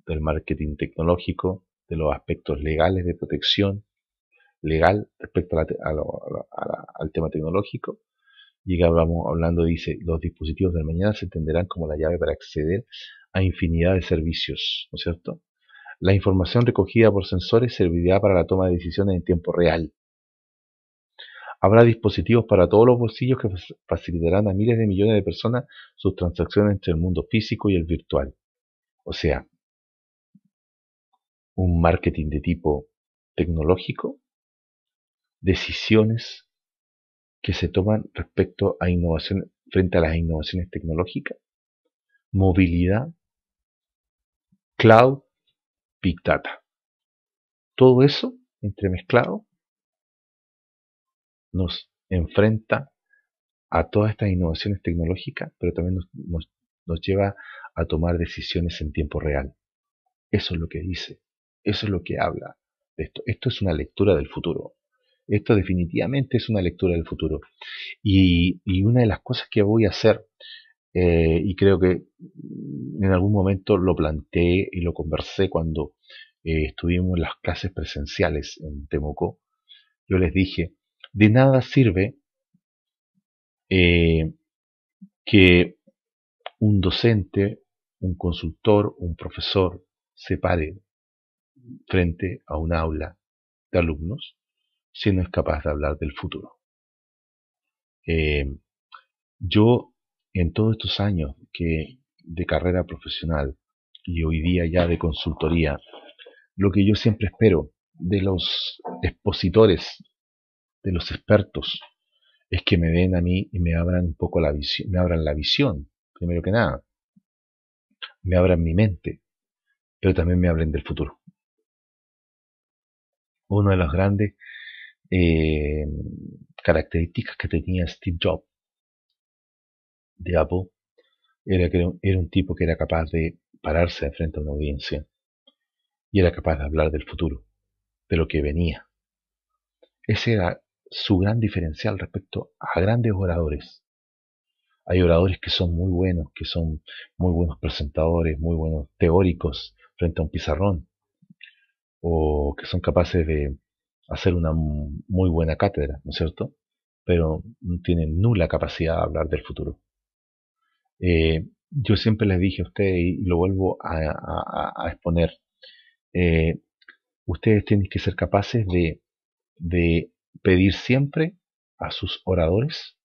del marketing tecnológico, de los aspectos legales de protección legal respecto al tema tecnológico. Y hablamos, hablando, dice, los dispositivos del mañana se entenderán como la llave para acceder a infinidad de servicios, ¿no es cierto? La información recogida por sensores servirá para la toma de decisiones en tiempo real, Habrá dispositivos para todos los bolsillos que facilitarán a miles de millones de personas sus transacciones entre el mundo físico y el virtual. O sea, un marketing de tipo tecnológico, decisiones que se toman respecto a innovación, frente a las innovaciones tecnológicas, movilidad, cloud, big data. Todo eso entremezclado nos enfrenta a todas estas innovaciones tecnológicas, pero también nos, lleva a tomar decisiones en tiempo real. Eso es lo que dice, eso es lo que habla de esto. Esto es una lectura del futuro. Esto definitivamente es una lectura del futuro. Y, una de las cosas que voy a hacer, eh, y creo que en algún momento lo planteé y lo conversé cuando eh, estuvimos en las clases presenciales en Temuco, yo les dije, de nada sirve eh, que un docente, un consultor, un profesor se pare frente a un aula de alumnos si no es capaz de hablar del futuro. Eh, yo en todos estos años que de carrera profesional y hoy día ya de consultoría, lo que yo siempre espero de los expositores de los expertos es que me den a mí y me abran un poco la visión, me abran la visión, primero que nada, me abran mi mente, pero también me hablen del futuro. Una de las grandes eh, características que tenía Steve Jobs de Apple era que era un tipo que era capaz de pararse frente a una audiencia y era capaz de hablar del futuro, de lo que venía. Ese era su gran diferencial respecto a grandes oradores. Hay oradores que son muy buenos, que son muy buenos presentadores, muy buenos teóricos frente a un pizarrón, o que son capaces de hacer una muy buena cátedra, ¿no es cierto? Pero no tienen nula capacidad de hablar del futuro. Eh, yo siempre les dije a ustedes, y lo vuelvo a, exponer, eh, ustedes tienen que ser capaces de, de pedir siempre a sus oradores,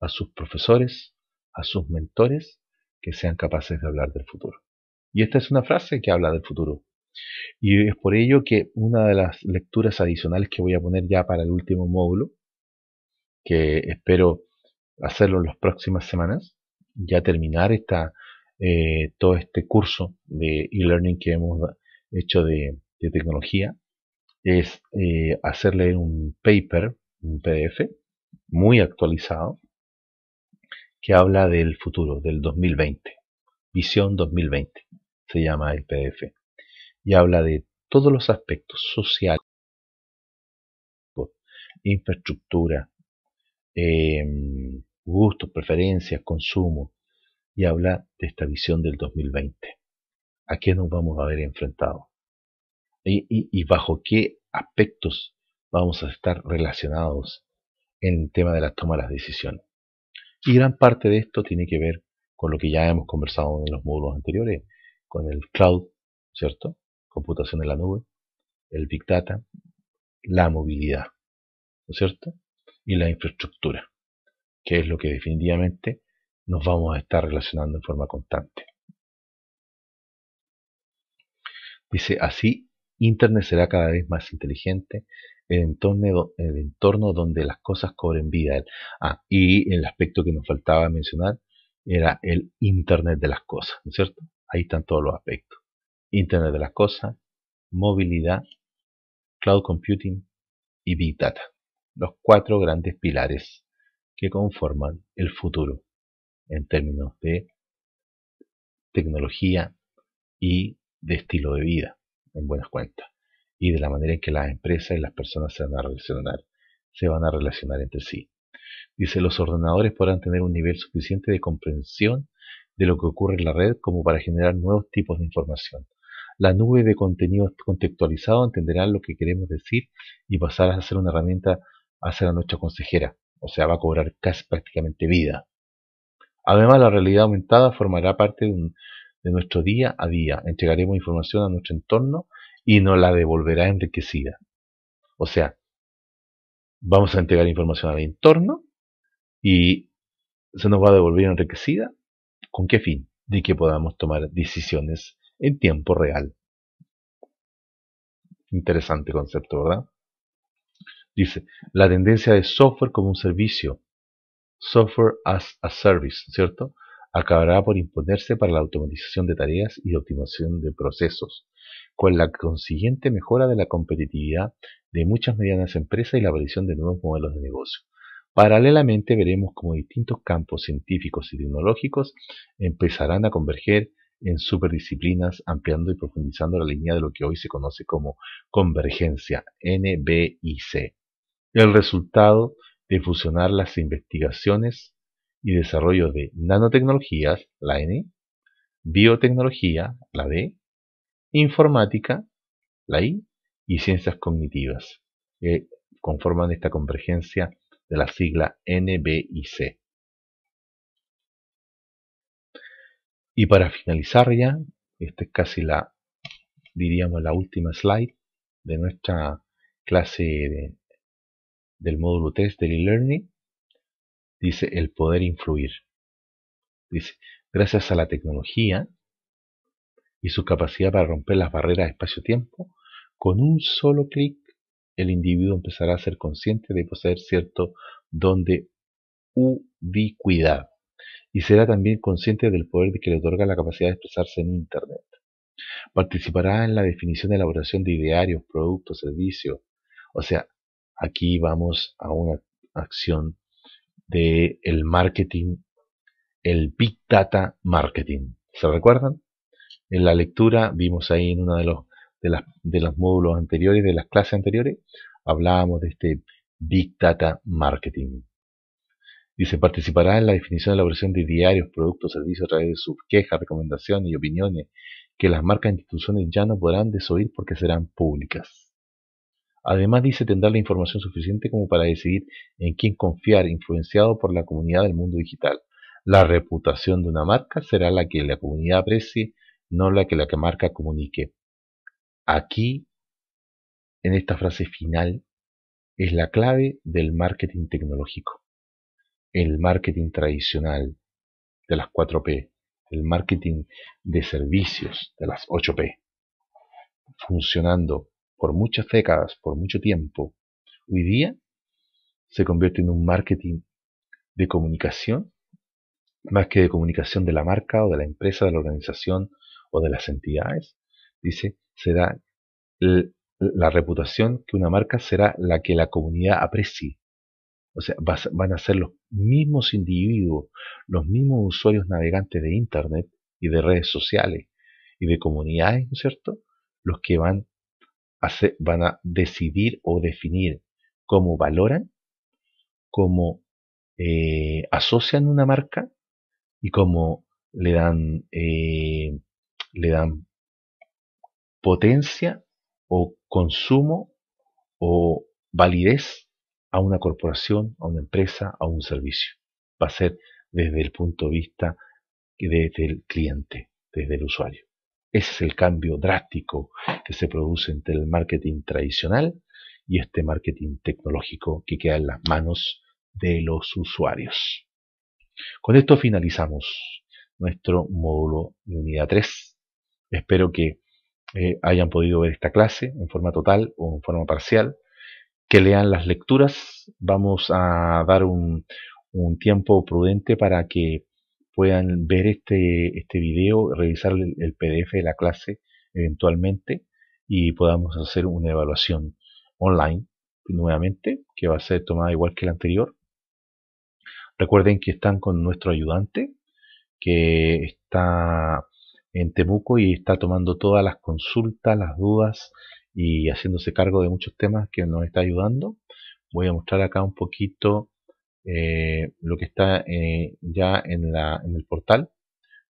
a sus profesores, a sus mentores, que sean capaces de hablar del futuro. Y esta es una frase que habla del futuro. Y es por ello que una de las lecturas adicionales que voy a poner ya para el último módulo, que espero hacerlo en las próximas semanas, ya terminar esta, eh, todo este curso de e-learning que hemos hecho de tecnología, es eh, hacerle un paper, un PDF, muy actualizado, que habla del futuro, del 2020. Visión 2020 se llama el PDF. Y habla de todos los aspectos sociales, infraestructura, em, gustos, preferencias, consumo. Y habla de esta visión del 2020. ¿A qué nos vamos a ver enfrentados? y, bajo qué aspectos vamos a estar relacionados en el tema de la toma de las decisiones. Y gran parte de esto tiene que ver con lo que ya hemos conversado en los módulos anteriores, con el cloud, ¿cierto? Computación en la nube, el big data, la movilidad, ¿no cierto? Y la infraestructura, que es lo que definitivamente nos vamos a estar relacionando en forma constante. Dice, así Internet será cada vez más inteligente, el entorno, el entorno donde las cosas cobren vida. Ah, y el aspecto que nos faltaba mencionar era el Internet de las cosas, ¿no es cierto? Ahí están todos los aspectos. Internet de las cosas, movilidad, cloud computing y big data. Los cuatro grandes pilares que conforman el futuro en términos de tecnología y de estilo de vida en buenas cuentas y de la manera en que las empresas y las personas se van a relacionar, se van a relacionar entre sí. Dice, los ordenadores podrán tener un nivel suficiente de comprensión de lo que ocurre en la red como para generar nuevos tipos de información. La nube de contenido contextualizado entenderá lo que queremos decir y pasará a ser una herramienta a ser a nuestra consejera, o sea, va a cobrar casi prácticamente vida. Además, la realidad aumentada formará parte de un de nuestro día a día. Entregaremos información a nuestro entorno y nos la devolverá enriquecida. O sea, vamos a entregar información al entorno y se nos va a devolver enriquecida. ¿Con qué fin? De que podamos tomar decisiones en tiempo real. Interesante concepto, ¿verdad? Dice, la tendencia de software como un servicio, software as a service, ¿cierto? acabará por imponerse para la automatización de tareas y optimización de procesos, con la consiguiente mejora de la competitividad de muchas medianas empresas y la aparición de nuevos modelos de negocio. Paralelamente veremos cómo distintos campos científicos y tecnológicos empezarán a converger en superdisciplinas, ampliando y profundizando la línea de lo que hoy se conoce como convergencia, NBIC. El resultado de fusionar las investigaciones y desarrollo de nanotecnologías, la N, biotecnología, la B informática, la I, y ciencias cognitivas, que conforman esta convergencia de la sigla B Y C. Y para finalizar ya, esta es casi la, diríamos, la última slide de nuestra clase del módulo test del e-learning dice el poder influir. Dice, gracias a la tecnología y su capacidad para romper las barreras espacio-tiempo, con un solo clic el individuo empezará a ser consciente de poseer cierto don de ubicuidad y será también consciente del poder que le otorga la capacidad de expresarse en Internet. Participará en la definición y elaboración de idearios, productos, servicios. O sea, aquí vamos a una acción de el marketing, el Big Data Marketing. ¿Se recuerdan? En la lectura vimos ahí en uno de los, de, las, de los módulos anteriores, de las clases anteriores, hablábamos de este Big Data Marketing. Dice, participará en la definición de la versión de diarios, productos, servicios a través de sus quejas, recomendaciones y opiniones que las marcas e instituciones ya no podrán desoír porque serán públicas. Además dice tendrá la información suficiente como para decidir en quién confiar, influenciado por la comunidad del mundo digital. La reputación de una marca será la que la comunidad aprecie, no la que la marca comunique. Aquí, en esta frase final, es la clave del marketing tecnológico. El marketing tradicional de las 4P, el marketing de servicios de las 8P, funcionando por muchas décadas, por mucho tiempo, hoy día se convierte en un marketing de comunicación, más que de comunicación de la marca o de la empresa, de la organización o de las entidades. Dice, será la reputación que una marca será la que la comunidad aprecie. O sea, van a ser los mismos individuos, los mismos usuarios navegantes de Internet y de redes sociales y de comunidades, ¿no es cierto? Los que van van a decidir o definir cómo valoran, cómo eh, asocian una marca y cómo le dan, eh, le dan potencia o consumo o validez a una corporación, a una empresa, a un servicio. Va a ser desde el punto de vista del cliente, desde el usuario. Ese es el cambio drástico que se produce entre el marketing tradicional y este marketing tecnológico que queda en las manos de los usuarios. Con esto finalizamos nuestro módulo de unidad 3. Espero que eh, hayan podido ver esta clase en forma total o en forma parcial, que lean las lecturas. Vamos a dar un, un tiempo prudente para que puedan ver este, este video, revisar el, el PDF de la clase eventualmente y podamos hacer una evaluación online nuevamente, que va a ser tomada igual que la anterior. Recuerden que están con nuestro ayudante, que está en Temuco y está tomando todas las consultas, las dudas y haciéndose cargo de muchos temas que nos está ayudando. Voy a mostrar acá un poquito eh, lo que está eh, ya en, el portal,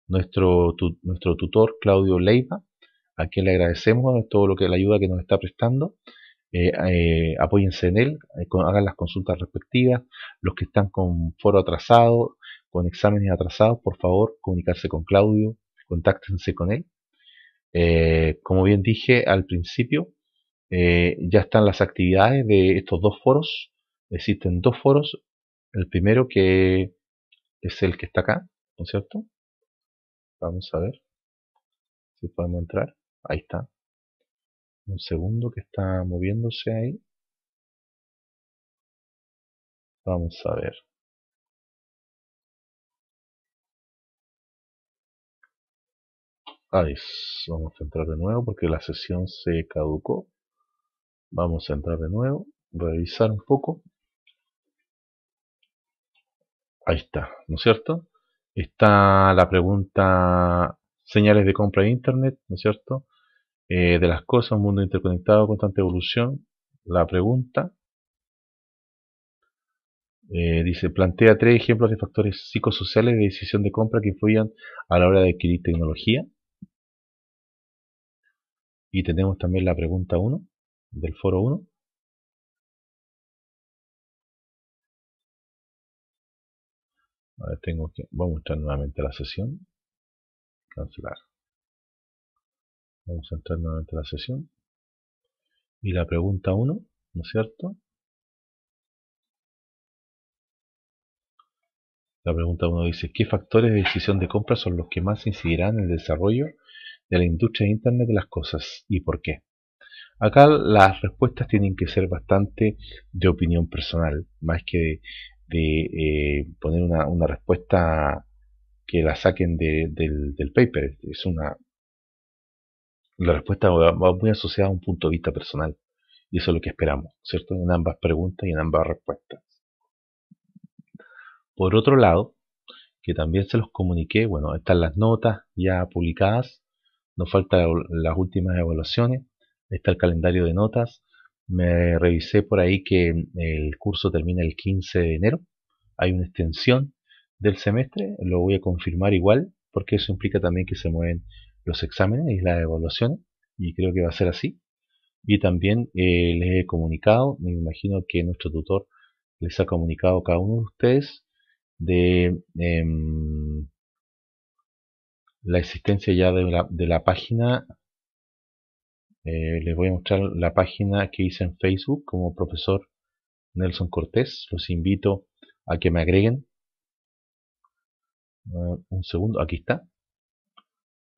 nuestro, nuestro tutor Claudio Leiva, a quien le agradecemos todo lo que la ayuda que nos está prestando. Eh, apóyense en él, hagan las consultas respectivas, los que están con foro atrasado, con exámenes atrasados, por favor, comunicarse con Claudio, contáctense con él. como bien dije al principio, ya están las actividades de estos dos foros, existen dos foros, el primero que es el que está acá, ¿no es cierto? Vamos a ver si podemos entrar. Ahí está. Un segundo que está moviéndose ahí. Vamos a ver. Ahí, vamos a entrar de nuevo porque la sesión se caducó. Vamos a entrar de nuevo, revisar un poco. Ahí está, ¿no es cierto? Está la pregunta señales de compra de Internet, ¿no es cierto? Eh, de las cosas, un mundo interconectado, constante evolución. La pregunta eh, dice, plantea tres ejemplos de factores psicosociales de decisión de compra que influyen a la hora de adquirir tecnología. Y tenemos también la pregunta 1 del foro 1. tengo que, voy a mostrar nuevamente la sesión, cancelar. Vamos a entrar nuevamente a la sesión. Y la pregunta 1, ¿no es cierto? La pregunta 1 dice, ¿qué factores de decisión de compra son los que más incidirán en el desarrollo de la industria de Internet de las cosas y por qué? Acá las respuestas tienen que ser bastante de opinión personal, más que de de eh, poner una, una, respuesta que la saquen del, paper. Es una. La respuesta va, muy asociada a un punto de vista personal. Y eso es lo que esperamos, ¿cierto? En ambas preguntas y en ambas respuestas. Por otro lado, que también se los comuniqué, bueno, están las notas ya publicadas, nos faltan las últimas evaluaciones, está el calendario de notas, me revisé por ahí que el curso termina el 15 de enero. Hay una extensión del semestre, lo voy a confirmar igual, porque eso implica también que se mueven los exámenes y las evaluaciones, y creo que va a ser así. Y también eh, les he comunicado, me imagino que nuestro tutor les ha comunicado a cada uno de ustedes de em, la existencia ya de la página eh, les voy a mostrar la página que hice en Facebook como profesor Nelson Cortés. Los invito a que me agreguen. Ah, un segundo, aquí está.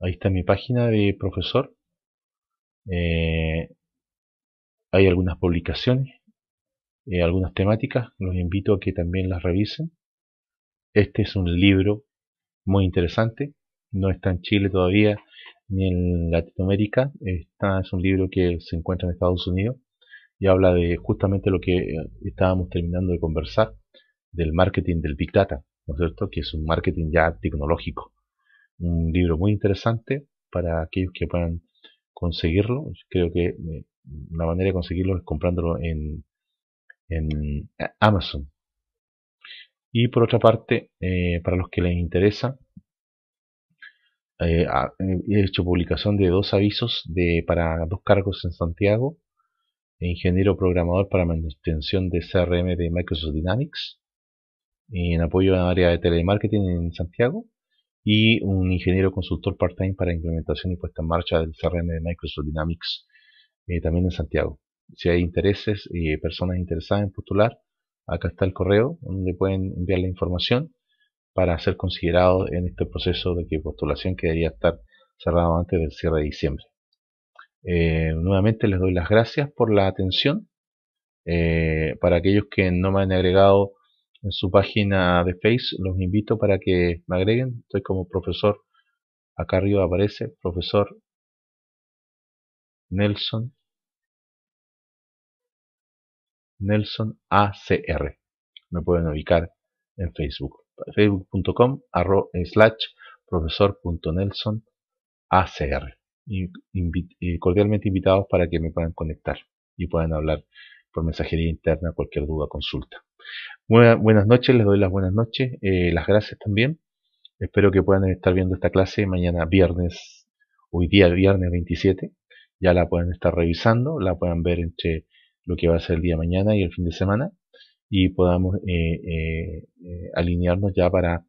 Ahí está mi página de profesor. Eh, hay algunas publicaciones, eh, algunas temáticas. Los invito a que también las revisen. Este es un libro muy interesante. No está en Chile todavía en Latinoamérica. Esta es un libro que se encuentra en Estados Unidos y habla de justamente lo que eh, estábamos terminando de conversar, del marketing del Big Data, ¿no es cierto? Que es un marketing ya tecnológico. Un libro muy interesante para aquellos que puedan conseguirlo. Creo que una eh, manera de conseguirlo es comprándolo en, eh, Amazon. Y por otra parte, para los que les interesa, eh, he hecho publicación de dos avisos de, para dos cargos en Santiago, ingeniero programador para manutención de CRM de Microsoft Dynamics, en apoyo a área de telemarketing en Santiago, y un ingeniero consultor part-time para implementación y puesta en marcha del CRM de Microsoft Dynamics, eh, también en Santiago. Si hay intereses y eh, personas interesadas en postular, acá está el correo donde pueden enviar la información para ser considerado en este proceso de que postulación que debería estar cerrado antes del cierre de diciembre. Eh, nuevamente les doy las gracias por la atención. Eh, para aquellos que no me han agregado en su página de Facebook, los invito para que me agreguen. Estoy como profesor, acá arriba aparece, profesor Nelson. Nelson ACR. Me pueden ubicar en Facebook facebook.com slash profesor.nelsonacr. y cordialmente invitados para que me puedan conectar y puedan hablar por mensajería interna cualquier duda consulta. buenas noches, les doy las buenas noches, eh, las gracias también. Espero que puedan estar viendo esta clase mañana viernes, hoy día viernes 27. Ya la pueden estar revisando, la puedan ver entre lo que va a ser el día mañana y el fin de semana y podamos eh, eh, eh, alinearnos ya para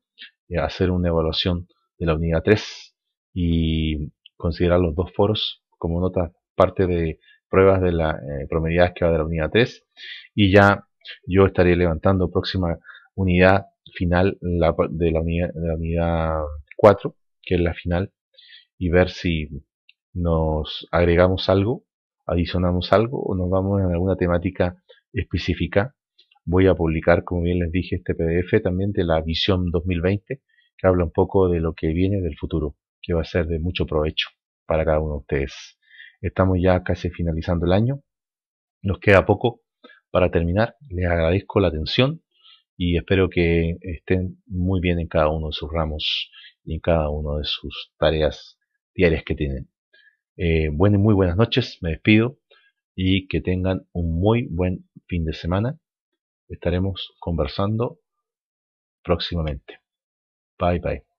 hacer una evaluación de la unidad 3 y considerar los dos foros como nota parte de pruebas de la eh, que va de la unidad 3 y ya yo estaré levantando próxima unidad final de, la unidad, de la unidad 4 que es la final y ver si nos agregamos algo adicionamos algo o nos vamos en alguna temática específica Voy a publicar, como bien les dije, este PDF también de la visión 2020, que habla un poco de lo que viene del futuro, que va a ser de mucho provecho para cada uno de ustedes. Estamos ya casi finalizando el año, nos queda poco para terminar. Les agradezco la atención y espero que estén muy bien en cada uno de sus ramos y en cada una de sus tareas diarias que tienen. Eh, muy buenas noches, me despido y que tengan un muy buen fin de semana estaremos conversando próximamente. Bye bye.